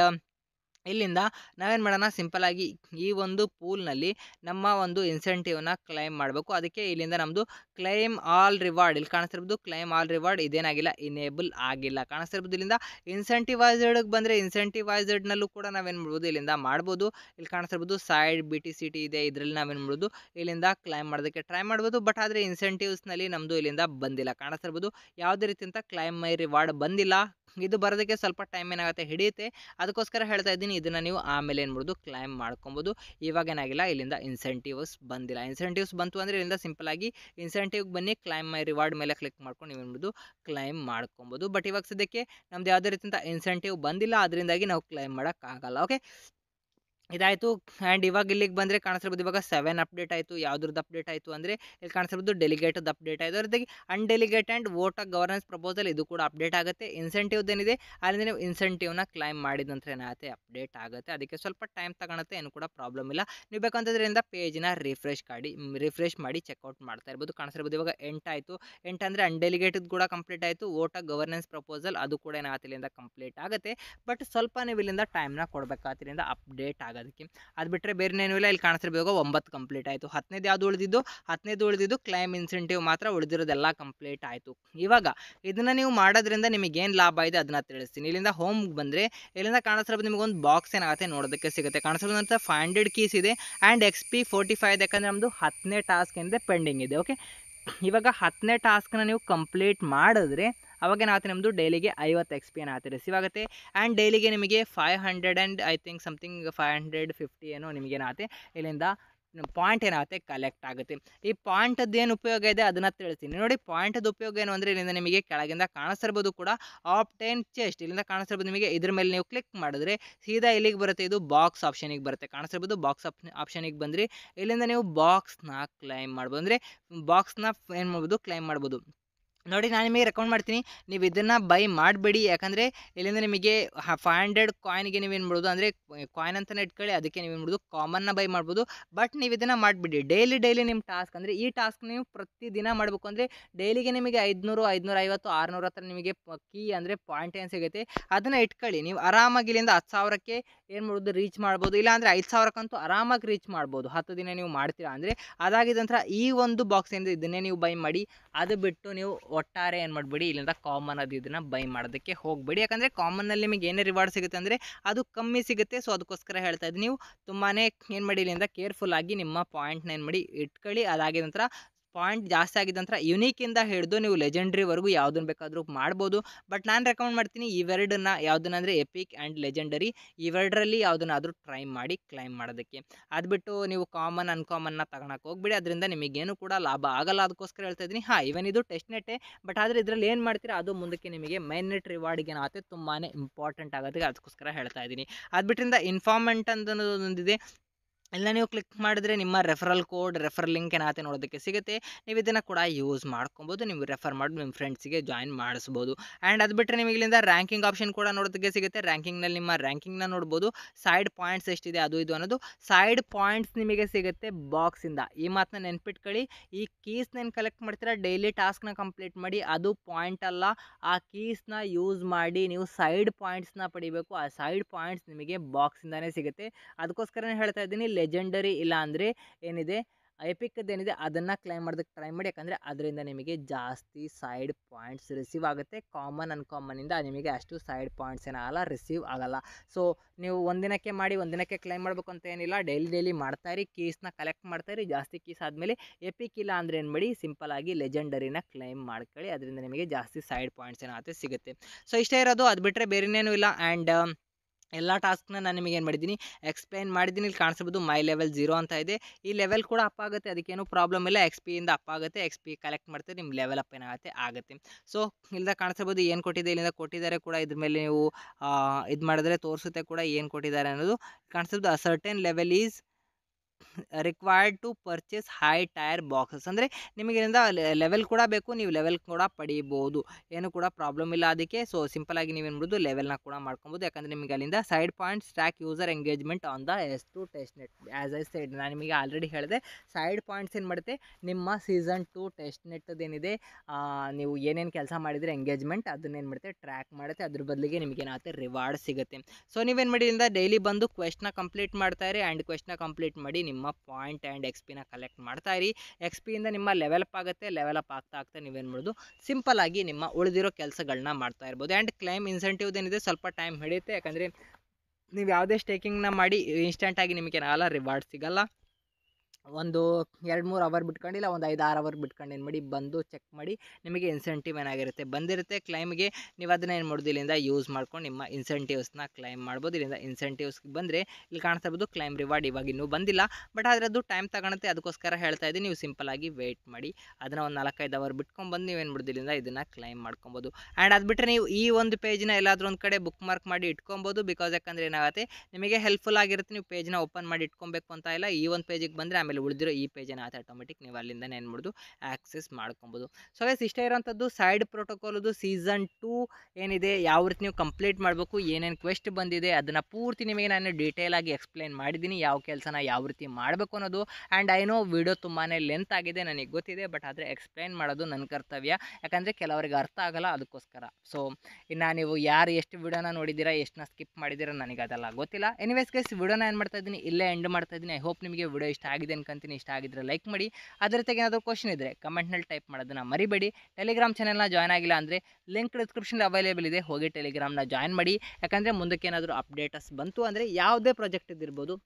ಇಲ್ಲಿಂದ ನಾವೇನು ಮಾಡೋಣ ಸಿಂಪಲ್ಲಾಗಿ ಈ ಒಂದು ಪೂಲ್ನಲ್ಲಿ ನಮ್ಮ ಒಂದು ಇನ್ಸೆಂಟಿವ್ನ ಕ್ಲೈಮ್ ಮಾಡಬೇಕು ಅದಕ್ಕೆ ಇಲ್ಲಿಂದ ನಮ್ಮದು ಕ್ಲೈಮ್ ಆಲ್ ರಿವಾರ್ಡ್ ಇಲ್ಲಿ ಕಾಣಿಸ್ತಿರ್ಬೋದು ಕ್ಲೈಮ್ ಆಲ್ ರಿವಾರ್ಡ್ ಇದೇನಾಗಿಲ್ಲ ಇನೇಬಲ್ ಆಗಿಲ್ಲ ಕಾಣಿಸ್ತಿರ್ಬೋದು ಇಲ್ಲಿಂದ ಇನ್ಸೆಂಟಿವೈಸ್ಡ್ಗೆ ಬಂದರೆ ಇನ್ಸೆಂಟಿವೈಸ್ಡ್ನಲ್ಲೂ ಕೂಡ ನಾವೇನು ಮಾಡ್ಬೋದು ಇಲ್ಲಿಂದ ಮಾಡ್ಬೋದು ಇಲ್ಲಿ ಕಾಣಿಸ್ತಿರ್ಬೋದು side B T C T ಇದೆ ಇದರಲ್ಲಿ ನಾವೇನು ಮಾಡ್ಬೋದು ಇಲ್ಲಿಂದ ಕ್ಲೈಮ್ ಮಾಡೋದಕ್ಕೆ ಟ್ರೈ ಮಾಡ್ಬೋದು ಬಟ್ ಆದರೆ ಇನ್ಸೆಂಟಿವ್ಸ್ನಲ್ಲಿ ನಮ್ಮದು ಇಲ್ಲಿಂದ ಬಂದಿಲ್ಲ ಕಾಣಿಸ್ತಿರ್ಬೋದು ಯಾವುದೇ ರೀತಿಯಂತ ಕ್ಲೈಮ್ ಮೈ ರಿವಾರ್ಡ್ ಬಂದಿಲ್ಲ ಇದು ಬರೋದಕ್ಕೆ ಸ್ವಲ್ಪ ಟೈಮ್ ಏನಾಗುತ್ತೆ ಹಿಡಿಯುತ್ತೆ ಅದಕ್ಕೋಸ್ಕರ ಹೇಳ್ತಾ ಇದ್ದೀನಿ ಇದನ್ನು ನೀವು ಆಮೇಲೆ ಏನು ಮಾಡೋದು ಕ್ಲೈಮ್ ಮಾಡ್ಕೊಬೋದು ಇವಾಗ ಏನಾಗಿಲ್ಲ ಇಲ್ಲಿಂದ ಇನ್ಸೆಂಟಿವ್ಸ್ ಬಂದಿಲ್ಲ ಇನ್ಸೆಂಟಿವ್ಸ್ ಬಂತು ಅಂದರೆ ಇಲ್ಲಿಂದ ಆಗಿ ಇನ್ಸೆಂಟಿವ್ ಬನ್ನಿ ಕ್ಲೈಮ್ ಮೈ ರಿವಾರ್ಡ್ ಮೇಲೆ ಕ್ಲಿಕ್ ಮಾಡ್ಕೊಂಡು ನೀವು ಏನ್ಬಿಡ್ದು ಕ್ಲೈಮ್ ಮಾಡ್ಕೊಬೋದು ಬಟ್ ಇವಾಗ ಸದ್ಯಕ್ಕೆ ನಮ್ದು ಯಾವುದೇ ರೀತಿಯಿಂದ ಇನ್ಸೆಂಟಿವ್ ಬಂದಿಲ್ಲ ಅದರಿಂದಾಗಿ ನಾವು ಕ್ಲೈಮ್ ಮಾಡೋಕ್ಕಾಗಲ್ಲ ಓಕೆ ಇದಾಯಿತು ಆ್ಯಂಡ್ ಇವಾಗ ಇಲ್ಲಿಗೆ ಬಂದರೆ ಕಾಣಿಸಿರ್ಬೋದು ಇವಾಗ ಸೆವೆನ್ ಅಪ್ಡೇಟ್ ಆಯಿತು ಯಾವುದ್ರದ್ದು ಅಪ್ಡೇಟ್ ಆಯಿತು ಅಂದರೆ ಇಲ್ಲಿ ಕಾಣಿಸಿರ್ಬೋದು ಡೆಲಿಗೇಟದ್ದು ಅಪ್ಡೇಟ್ ಆಯಿತು ಅದರದಾಗಿ undelegate and vote of governance proposal ಇದು ಕೂಡ ಅಪ್ಡೇಟ್ ಆಗುತ್ತೆ ಇನ್ಸೆಂಟಿವ್ದೇನಿದೆ ಅಲ್ಲಿಂದ ನೀವು ಇನ್ಸೆಂಟಿವ್ನ ಕ್ಲೈಮ್ ಮಾಡಿದ ನಂತರ ಏನಾಗುತ್ತೆ ಅಪ್ಡೇಟ್ ಆಗುತ್ತೆ ಅದಕ್ಕೆ ಸ್ವಲ್ಪ ಟೈಮ್ ತಗೊಳತ್ತೆ ಏನು ಕೂಡ ಪ್ರಾಬ್ಲಮ್ ಇಲ್ಲ ನೀವು ಬೇಕಂತದ್ರಿಂದ ಪೇಜ್ನ ರಿಫ್ರೆಶ್ ಮಾಡಿ ರಿಫ್ರೆಶ್ ಮಾಡಿ ಚೆಕ್ಔಟ್ ಮಾಡ್ತಾ ಇರ್ಬೋದು ಕಾಣಿಸಿರ್ಬೋದು ಇವಾಗ ಎಂಟಾಯಿತು ಎಂಟು ಅಂದರೆ ಅನ್ಡೆಲಿಗೇಟದ್ ಕೂಡ ಕಂಪ್ಲೀಟ್ ಆಯಿತು ವೋಟ್ ಆಫ್ ಗವರ್ನೆನ್ಸ್ ಪ್ರಪೋಸಲ್ ಅದು ಕೂಡ ಏನಾಗುತ್ತೆ ಇಲ್ಲಿಂದ ಕಂಪ್ಲೀಟ್ ಆಗುತ್ತೆ ಬಟ್ ಸ್ವಲ್ಪ ನೀವು ಇಲ್ಲಿಂದ ಟೈಮ್ನ ಕೊಡಬೇಕಾತಿರಿಂದ ಅಪ್ಡೇಟ್ ಆಗುತ್ತೆ ಅದಕ್ಕೆ ಅದು ಬಿಟ್ಟರೆ ಬೇರೆ ಇಲ್ಲ ಇಲ್ಲಿ ಕಾಣಿಸ್ತಿರ್ಬೇಕು ಒಂಬತ್ತು ಕಂಪ್ಲೀಟ್ ಆಯಿತು ಹತ್ತನೇದು ಯಾವುದು ಉಳಿದಿದ್ದು ಹತ್ತನೇದು ಉಳಿದಿದ್ದು ಕ್ಲೈಮ್ ಇನ್ಸೆಂಟಿವ್ ಮಾತ್ರ ಉಳಿದಿರೋದೆಲ್ಲ ಕಂಪ್ಲೀಟ್ ಆಯಿತು ಇವಾಗ ಇದನ್ನು ನೀವು ಮಾಡೋದ್ರಿಂದ ನಿಮಗೇನು ಲಾಭ ಇದೆ ಅದನ್ನ ತಿಳಿಸ್ತೀನಿ ಇಲ್ಲಿಂದ ಹೋಮ್ ಬಂದರೆ ಇಲ್ಲಿಂದ ಕಾಣಿಸ್ತಿರೋದು ನಿಮಗೊಂದು ಬಾಕ್ಸ್ ಏನಾಗುತ್ತೆ ನೋಡೋದಕ್ಕೆ ಸಿಗುತ್ತೆ ಕಾಣಿಸ್ತಾ ಅಂತ ಫೈವ್ ಹಂಡ್ರೆಡ್ ಕೀಸ್ ಇದೆ and X P forty five ಯಾಕಂದರೆ ನಮ್ಮದು ಹತ್ತನೇ ಟಾಸ್ಕ್ ಏನಿದೆ ಪೆಂಡಿಂಗ್ ಇದೆ ಓಕೆ ಇವಾಗ ಹತ್ತನೇ ಟಾಸ್ಕ್ನ ನೀವು ಕಂಪ್ಲೀಟ್ ಮಾಡಿದ್ರೆ ಅವಾಗೇನಾಗುತ್ತೆ ನಮ್ಮದು ಡೈಲಿಗೆ ಐವತ್ತು ಎಕ್ಸ್ ಪಿ ಏನಾಗುತ್ತೆ ರಿಸೀವ್ ಆಗುತ್ತೆ ಆ್ಯಂಡ್ ಡೈಲಿಗೆ ನಿಮಗೆ five hundred and I think something five hundred fifty ಏನೋ ನಿಮಗೇನಾಗುತ್ತೆ ಇಲ್ಲಿಂದ ಪಾಯಿಂಟ್ ಏನಾಗುತ್ತೆ ಕಲೆಕ್ಟ್ ಆಗುತ್ತೆ ಈ ಪಾಯಿಂಟದ್ದು ಏನು ಉಪಯೋಗ ಇದೆ ಅದನ್ನು ತಿಳಿಸ್ತೀನಿ ನೋಡಿ ಪಾಯಿಂಟದ ಉಪಯೋಗ ಏನು ಅಂದರೆ ಇಲ್ಲಿಂದ ನಿಮಗೆ ಕೆಳಗಿಂದ ಕಾಣಿಸ್ತಿರ್ಬೋದು ಕೂಡ ಟೈನ್ ಚೆಸ್ಟ್ ಇಲ್ಲಿಂದ ಕಾಣಿಸ್ತಿರ್ಬೋದು ನಿಮಗೆ ಇದ್ರ ಮೇಲೆ ನೀವು ಕ್ಲಿಕ್ ಮಾಡಿದ್ರೆ ಸೀದಾ ಇಲ್ಲಿಗೆ ಬರುತ್ತೆ ಇದು ಬಾಕ್ಸ್ ಆಪ್ಷನಿಗೆ ಬರುತ್ತೆ ಕಾಣಿಸ್ತಿರ್ಬೋದು ಬಾಕ್ಸ್ ಆಪ್ಷನಿಗೆ ಬಂದ್ರಿ ಇಲ್ಲಿಂದ ನೀವು ಬಾಕ್ಸ್ನ ಕ್ಲೈಮ್ ಮಾಡ್ಬೋದು ಅಂದರೆ ಬಾಕ್ಸ್ನ ಏನು ಮಾಡ್ಬೋದು ಕ್ಲೈಮ್ ಮಾಡ್ಬೋದು ನೋಡಿ ನಾನು ನಿಮಗೆ ರೆಕಮೆಂಡ್ ಮಾಡ್ತೀನಿ ನೀವು ಇದನ್ನು ಬೈ ಮಾಡಬೇಡಿ ಯಾಕಂದರೆ ಇಲ್ಲಿಂದ ನಿಮಗೆ ಫೈವ್ ಹಂಡ್ರೆಡ್ ಕಾಯಿನ್ಗೆ ನೀವೇನು ಮಾಡ್ಬೋದು ಅಂದರೆ ಕಾಯಿನ್ ಅಂತಲೇ ಇಟ್ಕೊಳ್ಳಿ ಅದಕ್ಕೆ ನೀವು ಏನು ಮಾಡೋದು ಕಾಮನ್ನ ಬೈ ಮಾಡ್ಬೋದು ಬಟ್ ನೀವು ಇದನ್ನು ಮಾಡಿಬಿಡಿ ಡೈಲಿ ಡೈಲಿ ನಿಮ್ಮ ಟಾಸ್ಕ್ ಅಂದರೆ ಈ ಟಾಸ್ಕ್ ನೀವು ಪ್ರತಿದಿನ ಮಾಡಬೇಕು ಅಂದರೆ ಡೈಲಿಗೆ ನಿಮಗೆ ಐದುನೂರು ಐದುನೂರ ಐವತ್ತು ಆರುನೂರ ಹತ್ರ ನಿಮಗೆ ಕೀ ಅಂದರೆ ಪಾಯಿಂಟ್ ಏನು ಸಿಗುತ್ತೆ ಅದನ್ನು ಇಟ್ಕೊಳ್ಳಿ ನೀವು ಆರಾಮಾಗಿ ಇಲ್ಲಿಂದ ಹತ್ತು ಸಾವಿರಕ್ಕೆ ಏನು ಮಾಡೋದು ರೀಚ್ ಮಾಡ್ಬೋದು ಇಲ್ಲಾಂದರೆ ಐದು ಸಾವಿರಕ್ಕಂತೂ ಆರಾಮಾಗಿ ರೀಚ್ ಮಾಡ್ಬೋದು ಹತ್ತು ದಿನ ನೀವು ಮಾಡ್ತೀರಾ ಅಂದರೆ ಅದಾಗಿದ ನಂತರ ಈ ಒಂದು ಬಾಕ್ಸ್ ಏನಿದೆ ಇದನ್ನೇ ನೀವು ಬೈ ಮಾಡಿ ಅದು ಬಿಟ್ಟು ನೀವು ಒಟ್ಟಾರೆ ಏನು ಮಾಡಬೇಡಿ ಇಲ್ಲಿಂದ ಕಾಮನ್ ಅದು ಇದನ್ನು ಬೈ ಮಾಡೋದಕ್ಕೆ ಹೋಗಬೇಡಿ ಯಾಕಂದರೆ ಕಾಮನ್ನಲ್ಲಿ ನಿಮಗೆ ಏನೇ ರಿವಾರ್ಡ್ ಸಿಗುತ್ತೆ ಅಂದರೆ ಅದು ಕಮ್ಮಿ ಸಿಗುತ್ತೆ ಸೊ ಅದಕ್ಕೋಸ್ಕರ ಹೇಳ್ತಾ ಇದ್ದೀನಿ ನೀವು ತುಂಬಾ ಏನು ಮಾಡಿ ಇಲ್ಲಿಂದ ಕೇರ್ಫುಲ್ ಆಗಿ ನಿಮ್ಮ ಪಾಯಿಂಟ್ನ ಏನು ಮಾಡಿ ಇಟ್ಕೊಳ್ಳಿ ಅದಾಗಿದ ನಂತರ ಪಾಯಿಂಟ್ ಜಾಸ್ತಿ ಆಗಿದ ನಂತರ ಯುನೀಕಿಂದ ಹಿಡಿದು ನೀವು ಲೆಜೆಂಡ್ರಿವರೆಗೂ ಯಾವುದನ್ನು ಬೇಕಾದರೂ ಮಾಡ್ಬೋದು ಬಟ್ ನಾನು ರೆಕಮೆಂಡ್ ಮಾಡ್ತೀನಿ ಇವೆರಡನ್ನ ಯಾವುದನ್ನಂದರೆ ಎಪಿಕ್ ಆ್ಯಂಡ್ ಲೆಜೆಂಡರಿ ಇವೆರಡರಲ್ಲಿ ಯಾವುದನ್ನಾದರೂ ಟ್ರೈ ಮಾಡಿ ಕ್ಲೈಮ್ ಮಾಡೋದಕ್ಕೆ ಅದು ಬಿಟ್ಟು ನೀವು ಕಾಮನ್ ಅನ್ಕಾಮನ್ನ ತಗೊಳಕ್ಕೆ ಹೋಗ್ಬಿಡಿ ಅದರಿಂದ ನಿಮಗೇನು ಕೂಡ ಲಾಭ ಆಗಲ್ಲ ಅದಕ್ಕೋಸ್ಕರ ಹೇಳ್ತಾ ಇದ್ದೀನಿ ಹಾಂ ಇವನ್ ಇದು ಟೆಸ್ಟ್ ನೆಟ್ಟೆ ಬಟ್ ಆದರೆ ಇದರಲ್ಲಿ ಏನು ಮಾಡ್ತೀರಾ ಅದು ಮುಂದಕ್ಕೆ ನಿಮಗೆ ಮೈನ್ ನೆಟ್ ರಿವಾರ್ಡ್ಗೆ ಆತು ತುಂಬಾ ಇಂಪಾರ್ಟೆಂಟ್ ಆಗೋದಕ್ಕೆ ಅದಕ್ಕೋಸ್ಕರ ಹೇಳ್ತಾ ಇದ್ದೀನಿ ಅದು ಇನ್ಫಾರ್ಮೆಂಟ್ ಅಂತ ಒಂದಿದೆ ಎಲ್ಲ ನೀವು ಕ್ಲಿಕ್ ಮಾಡಿದರೆ ನಿಮ್ಮ ರೆಫರಲ್ ಕೋಡ್ ರೆಫರ್ ಲಿಂಕ್ ಏನಾಗುತ್ತೆ ನೋಡೋದಕ್ಕೆ ಸಿಗುತ್ತೆ ನೀವು ಇದನ್ನು ಕೂಡ ಯೂಸ್ ಮಾಡ್ಕೊಬೋದು ನೀವು ರೆಫರ್ ಮಾಡಿ ನಿಮ್ಮ ಫ್ರೆಂಡ್ಸಿಗೆ ಜಾಯಿನ್ ಮಾಡಿಸ್ಬೋದು ಆ್ಯಂಡ್ ಅದು ಬಿಟ್ಟರೆ ನಿಮಗೆ ಇಲ್ಲಿಂದ ರ್ಯಾಂಕಿಂಗ್ ಆಪ್ಷನ್ ಕೂಡ ನೋಡೋದಕ್ಕೆ ಸಿಗುತ್ತೆ ರ್ಯಾಂಕಿಂಗ್ನಲ್ಲಿ ನಿಮ್ಮ ರ್ಯಾಂಕಿಂಗ್ನ ನೋಡ್ಬೋದು ಸೈಡ್ ಪಾಯಿಂಟ್ಸ್ ಎಷ್ಟಿದೆ ಅದು ಇದು ಅನ್ನೋದು ಸೈಡ್ ಪಾಯಿಂಟ್ಸ್ ನಿಮಗೆ ಸಿಗುತ್ತೆ ಬಾಕ್ಸಿಂದ ಈ ಮಾತನ್ನ ನೆನ್ಪಿಟ್ಕೊಳ್ಳಿ ಈ ಕೀಸ್ನ ಏನು ಕಲೆಕ್ಟ್ ಮಾಡ್ತೀರಾ ಡೈಲಿ ಟಾಸ್ಕ್ನ ಕಂಪ್ಲೀಟ್ ಮಾಡಿ ಅದು ಪಾಯಿಂಟ್ ಅಲ್ಲ ಆ ಕೀಸ್ನ ಯೂಸ್ ಮಾಡಿ ನೀವು ಸೈಡ್ ಪಾಯಿಂಟ್ಸ್ನ ಪಡಿಬೇಕು ಆ ಸೈಡ್ ಪಾಯಿಂಟ್ಸ್ ನಿಮಗೆ ಬಾಕ್ಸಿಂದಾನೇ ಸಿಗುತ್ತೆ ಅದಕ್ಕೋಸ್ಕರನೇ ಹೇಳ್ತಾ ಇದ್ದೀನಿ ಲೆಜೆಂಡರಿ ಇಲ್ಲ ಅಂದರೆ ಏನಿದೆ ಏನಿದೆ ಅದನ್ನು ಕ್ಲೈಮ್ ಮಾಡೋದಕ್ಕೆ ಟ್ರೈ ಮಾಡಿ ಯಾಕಂದರೆ ಅದರಿಂದ ನಿಮಗೆ ಜಾಸ್ತಿ ಸೈಡ್ ಪಾಯಿಂಟ್ಸ್ ರಿಸೀವ್ ಆಗುತ್ತೆ ಕಾಮನ್ ಅನ್ಕಾಮನಿಂದ ನಿಮಗೆ ಅಷ್ಟು ಸೈಡ್ ಪಾಯಿಂಟ್ಸ್ ಏನಾಗಲ್ಲ ರಿಸೀವ್ ಆಗಲ್ಲ ಸೊ ನೀವು ಒಂದಿನಕ್ಕೆ ಮಾಡಿ ಒಂದಿನಕ್ಕೆ ಕ್ಲೈಮ್ ಮಾಡಬೇಕು ಅಂತ ಏನಿಲ್ಲ ಡೈಲಿ ಡೈಲಿ ಮಾಡ್ತಾ ಇರಿ ಕೀಸ್ನ ಕಲೆಕ್ಟ್ ಮಾಡ್ತಾ ಇರಿ ಜಾಸ್ತಿ ಕೀಸ್ ಆದಮೇಲೆ ಎಪಿಕ್ ಇಲ್ಲ ಅಂದರೆ ಏನು ಮಾಡಿ ಸಿಂಪಲ್ ಆಗಿ ಲೆಜೆಂಡರಿನ ಕ್ಲೈಮ್ ಮಾಡ್ಕೊಳ್ಳಿ ಅದರಿಂದ ನಿಮಗೆ ಜಾಸ್ತಿ ಸೈಡ್ ಪಾಯಿಂಟ್ಸ್ ಏನಾಗುತ್ತೆ ಸಿಗುತ್ತೆ ಸೊ ಇಷ್ಟೇ ಇರೋದು ಅದು ಬಿಟ್ಟರೆ ಬೇರೆನೇನೂ ಇಲ್ಲ ಆ್ಯಂಡ್ ಎಲ್ಲ ಟಾಸ್ಕ್ನ ನಾನು ನಿಮಗೆ ಏನು ಮಾಡಿದ್ದೀನಿ ಎಕ್ಸ್ಪ್ಲೈನ್ ಮಾಡಿದ್ದೀನಿ ಇಲ್ಲಿ ಕಾಣಿಸ್ಬೋದು ಮೈ ಲೆವೆಲ್ ಜೀರೋ ಅಂತ ಇದೆ ಈ ಲೆವೆಲ್ ಕೂಡ ಅಪ್ ಆಗುತ್ತೆ ಅದಕ್ಕೇನು ಪ್ರಾಬ್ಲಮ್ ಇಲ್ಲ ಎಕ್ಸ್ ಪಿಯಿಂದ ಅಪ್ ಆಗುತ್ತೆ ಎಕ್ಸ್ ಪಿ ಕಲೆಕ್ಟ್ ಮಾಡ್ತಾರೆ ನಿಮ್ಮ ಲೆವೆಲ್ ಅಪ್ ಏನಾಗುತ್ತೆ ಆಗುತ್ತೆ ಸೊ ಇಲ್ಲದ ಕಾಣಿಸ್ಬೋದು ಏನು ಕೊಟ್ಟಿದೆ ಇಲ್ಲಿಂದ ಕೊಟ್ಟಿದ್ದಾರೆ ಕೂಡ ಇದ್ರ ಮೇಲೆ ನೀವು ಇದು ಮಾಡಿದ್ರೆ ತೋರಿಸುತ್ತೆ ಕೂಡ ಏನು ಕೊಟ್ಟಿದ್ದಾರೆ ಅನ್ನೋದು ಕಾಣಿಸ್ಬೋದು a certain level is required to purchase high tier boxes ಅಂದರೆ ನಿಮಗಿಂದ ಲೆವೆಲ್ ಕೂಡ ಬೇಕು ನೀವು ಲೆವೆಲ್ ಕೂಡ ಪಡೀಬೋದು ಏನು ಕೂಡ ಪ್ರಾಬ್ಲಮ್ ಇಲ್ಲ ಅದಕ್ಕೆ ಸೊ ಸಿಂಪಲಾಗಿ ನೀವು ಏನು ಮಾಡ್ಬೋದು ಲೆವೆಲ್ನ ಕೂಡ ಮಾಡ್ಕೊಬೋದು ಯಾಕಂದರೆ ನಿಮಗೆ ಅಲ್ಲಿಂದ side points track user engagement on the S to testnet as I side ನಾನು ನಿಮಗೆ ಆಲ್ರೆಡಿ ಹೇಳಿದೆ ಸೈಡ್ ಪಾಯಿಂಟ್ಸ್ ಏನು ಮಾಡುತ್ತೆ ನಿಮ್ಮ ಸೀಸನ್ ಟು ಟೆಸ್ಟ್ ಏನಿದೆ ನೀವು ಏನೇನು ಕೆಲಸ ಮಾಡಿದರೆ ಎಂಗೇಜ್ಮೆಂಟ್ ಅದನ್ನೇನು ಮಾಡುತ್ತೆ ಟ್ರ್ಯಾಕ್ ಮಾಡುತ್ತೆ ಅದ್ರ ಬದಲಿಗೆ ಏನಾಗುತ್ತೆ ರಿವಾರ್ಡ್ ಸಿಗುತ್ತೆ ಸೊ ನೀವೇನು ಮಾಡಿದ್ರಿಂದ ಡೈಲಿ ಬಂದು ಕ್ವೆಶ್ನ ಕಂಪ್ಲೀಟ್ ಮಾಡ್ತಾ ಇರಿ ಆ್ಯಂಡ್ ಕ್ವೆಶ್ನ ಕಂಪ್ಲೀಟ್ ಮಾಡಿ ನಿಮ್ಮ ಪಾಯಿಂಟ್ ಆ್ಯಂಡ್ ಪಿನ ಕಲೆಕ್ಟ್ ಮಾಡ್ತಾ ಇರಿ ಎಕ್ಸ್ ಇಂದ ನಿಮ್ಮ ಲೆವೆಲಪ್ ಆಗುತ್ತೆ ಲೆವೆಲಪ್ ಆಗ್ತಾ ಆಗ್ತಾ ನೀವೇನು ಮಾಡೋದು ಸಿಂಪಲ್ ಆಗಿ ನಿಮ್ಮ ಉಳಿದಿರೋ ಕೆಲಸಗಳನ್ನ ಮಾಡ್ತಾ ಇರ್ಬೋದು ಆ್ಯಂಡ್ ಕ್ಲೈಮ್ ಇನ್ಸೆಂಟಿವ್ ಏನಿದೆ ಸ್ವಲ್ಪ ಟೈಮ್ ಹಿಡಿಯುತ್ತೆ ಯಾಕಂದರೆ ನೀವು ಯಾವುದೇ ಸ್ಟೇಕಿಂಗ್ನ ಮಾಡಿ ಇನ್ಸ್ಟೆಂಟಾಗಿ ನಿಮಗೆ ನಾಲ್ಕು ರಿವಾರ್ಡ್ ಸಿಗಲ್ಲ ಒಂದು ಎರಡು ಮೂರು ಅವರ್ ಬಿಟ್ಕೊಂಡು ಇಲ್ಲ ಒಂದು ಐದು ಆರು ಅವರ್ ಬಿಟ್ಕೊಂಡು ಏನು ಮಾಡಿ ಬಂದು ಚೆಕ್ ಮಾಡಿ ನಿಮಗೆ ಇನ್ಸೆಂಟಿವ್ ಏನಾಗಿರುತ್ತೆ ಬಂದಿರುತ್ತೆ ಕ್ಲೈಮ್ಗೆ ನೀವು ಅದನ್ನ ಏನು ಮಾಡೋದು ಇಲ್ಲಿಂದ ಯೂಸ್ ಮಾಡ್ಕೊಂಡು ನಿಮ್ಮ ಇನ್ಸೆಂಟಿವ್ಸ್ನ ಕ್ಲೈಮ್ ಮಾಡ್ಬೋದು ಇಲ್ಲಿಂದ ಇನ್ಸೆಂಟಿವ್ಸ್ಗೆ ಬಂದರೆ ಇಲ್ಲಿ ಕಾಣ್ತಾ ಇರ್ಬೋದು ಕ್ಲೈಮ್ ರಿವಾರ್ಡ್ ಇವಾಗ ಇನ್ನೂ ಬಂದಿಲ್ಲ ಬಟ್ ಆದರೆ ಅದು ಟೈಮ್ ತಗೊಳತ್ತೆ ಅದಕ್ಕೋಸ್ಕರ ಹೇಳ್ತಾ ಇದ್ದೀನಿ ನೀವು ಸಿಂಪಲಾಗಿ ವೆಯ್ಟ್ ಮಾಡಿ ಅದನ್ನು ಒಂದು ನಾಲ್ಕೈದು ಅವರ್ ಬಿಟ್ಕೊಂಡು ಬಂದು ನೀವೇನು ಮಾಡೋದು ಇಲ್ಲಿಂದ ಇದನ್ನು ಕ್ಲೈಮ್ ಮಾಡ್ಕೊಬೋದು ಆ್ಯಂಡ್ ಅದು ಬಿಟ್ಟರೆ ನೀವು ಈ ಒಂದು ಪೇಜ್ನ ಎಲ್ಲಾದರೂ ಒಂದು ಕಡೆ ಬುಕ್ ಮಾರ್ಕ್ ಮಾಡಿ ಇಟ್ಕೊಬೋದು ಬಿಕಾಸ್ ಯಾಕಂದರೆ ಏನಾಗುತ್ತೆ ನಿಮಗೆ ಹೆಲ್ಪ್ಫುಲ್ ಆಗಿರುತ್ತೆ ನೀವು ಪೇಜ್ನ ಓಪನ್ ಮಾಡಿ ಇಟ್ಕೊಬೇಕು ಅಂತ ಇಲ್ಲ ಈ ಒಂದು ಪೇಜಿಗೆ ಬಂದರೆ ಆಮೇಲೆ ಆಮೇಲೆ ಉಳಿದಿರೋ ಈ ಪೇಜನ್ನು ಆತ ಆಟೋಮೆಟಿಕ್ ನೀವು ಅಲ್ಲಿಂದ ಏನು ಮಾಡೋದು ಆಕ್ಸೆಸ್ ಮಾಡ್ಕೊಬೋದು ಸೊ ಗೈಸ್ ಇಷ್ಟ ಇರೋವಂಥದ್ದು ಸೈಡ್ ಪ್ರೋಟೋಕಾಲದು ಸೀಸನ್ ಟೂ ಏನಿದೆ ಯಾವ ರೀತಿ ನೀವು ಕಂಪ್ಲೀಟ್ ಮಾಡಬೇಕು ಏನೇನು ಕ್ವೆಸ್ಟ್ ಬಂದಿದೆ ಅದನ್ನು ಪೂರ್ತಿ ನಿಮಗೆ ನಾನು ಡೀಟೇಲ್ ಆಗಿ ಎಕ್ಸ್ಪ್ಲೈನ್ ಮಾಡಿದ್ದೀನಿ ಯಾವ ಕೆಲಸನ ಯಾವ ರೀತಿ ಮಾಡಬೇಕು ಅನ್ನೋದು ಆ್ಯಂಡ್ ಐ ನೋ ವಿಡಿಯೋ ತುಂಬಾ ಲೆಂತ್ ಆಗಿದೆ ನನಗೆ ಗೊತ್ತಿದೆ ಬಟ್ ಆದರೆ ಎಕ್ಸ್ಪ್ಲೈನ್ ಮಾಡೋದು ನನ್ನ ಕರ್ತವ್ಯ ಯಾಕಂದರೆ ಕೆಲವರಿಗೆ ಅರ್ಥ ಆಗಲ್ಲ ಅದಕ್ಕೋಸ್ಕರ ಸೊ ಇನ್ನು ನೀವು ಯಾರು ಎಷ್ಟು ವಿಡಿಯೋನ ನೋಡಿದ್ದೀರಾ ಎಷ್ಟನ್ನ ಸ್ಕಿಪ್ ಮಾಡಿದ್ದೀರಾ ನನಗೆ ಅದೆಲ್ಲ ಗೊತ್ತಿಲ್ಲ ಎನಿವೇಸ್ ಗೈಸ್ ವಿಡಿಯೋನ ಏನು ಮಾಡ್ತಾ ಇದ್ದೀನಿ ಇಲ್ಲೇ ಎಂಡ್ ಮಾಡ್ತಾ ಇದ್ದೀನಿ ಐ ಹೋಪ್ ನಿಮಗೆ ವಿಡಿಯೋ ಇಷ್ಟ ಆಗಿದೆ ಅಂತೀನಿ ಇಷ್ಟ ಆಗಿದ್ರೆ ಲೈಕ್ ಮಾಡಿ ಅದ್ರ ಜೊತೆಗೆ ಏನಾದರೂ ಕ್ವಶನ್ ಇದ್ರೆ ಕಮೆಂಟ್ನಲ್ಲಿ ಟೈಪ್ ಮಾಡೋದನ್ನು ಮರಿಬೇಡಿ ಟೆಲಿಗ್ರಾಮ್ ಚಾನಲ್ನ ಜಾಯ್ನ್ ಆಗಿಲ್ಲ ಅಂದರೆ ಲಿಂಕ್ ಡಿಸ್ಕ್ರಿಪ್ಷನ್ ಅವೈಲೇಬಲ್ ಇದೆ ಹೋಗಿ ಟೆಲಿಗ್ರಾಮ್ನ ಜಾಯ್ನ್ ಮಾಡಿ ಯಾಕಂದರೆ ಮುಂದಕ್ಕೆ ಏನಾದರೂ ಅಪ್ಡೇಟಸ್ ಬಂತು ಅಂದರೆ ಯಾವುದೇ ಪ್ರಾಜೆಕ್ಟ್ ಇದ್ದಿರ್ಬೋದು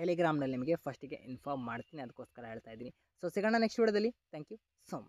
ಟೆಲಿಗ್ರಾಮ್ನಲ್ಲಿ ನಿಮಗೆ ಫಸ್ಟಿಗೆ ಇನ್ಫಾರ್ಮ್ ಮಾಡ್ತೀನಿ ಅದಕ್ಕೋಸ್ಕರ ಹೇಳ್ತಾ ಇದ್ದೀನಿ ಸೊ ಸಿಗೋಣ ನೆಕ್ಸ್ಟ್ ವಿಡಿಯೋದಲ್ಲಿ ಥ್ಯಾಂಕ್ ಯು ಸೋ ಮಚ್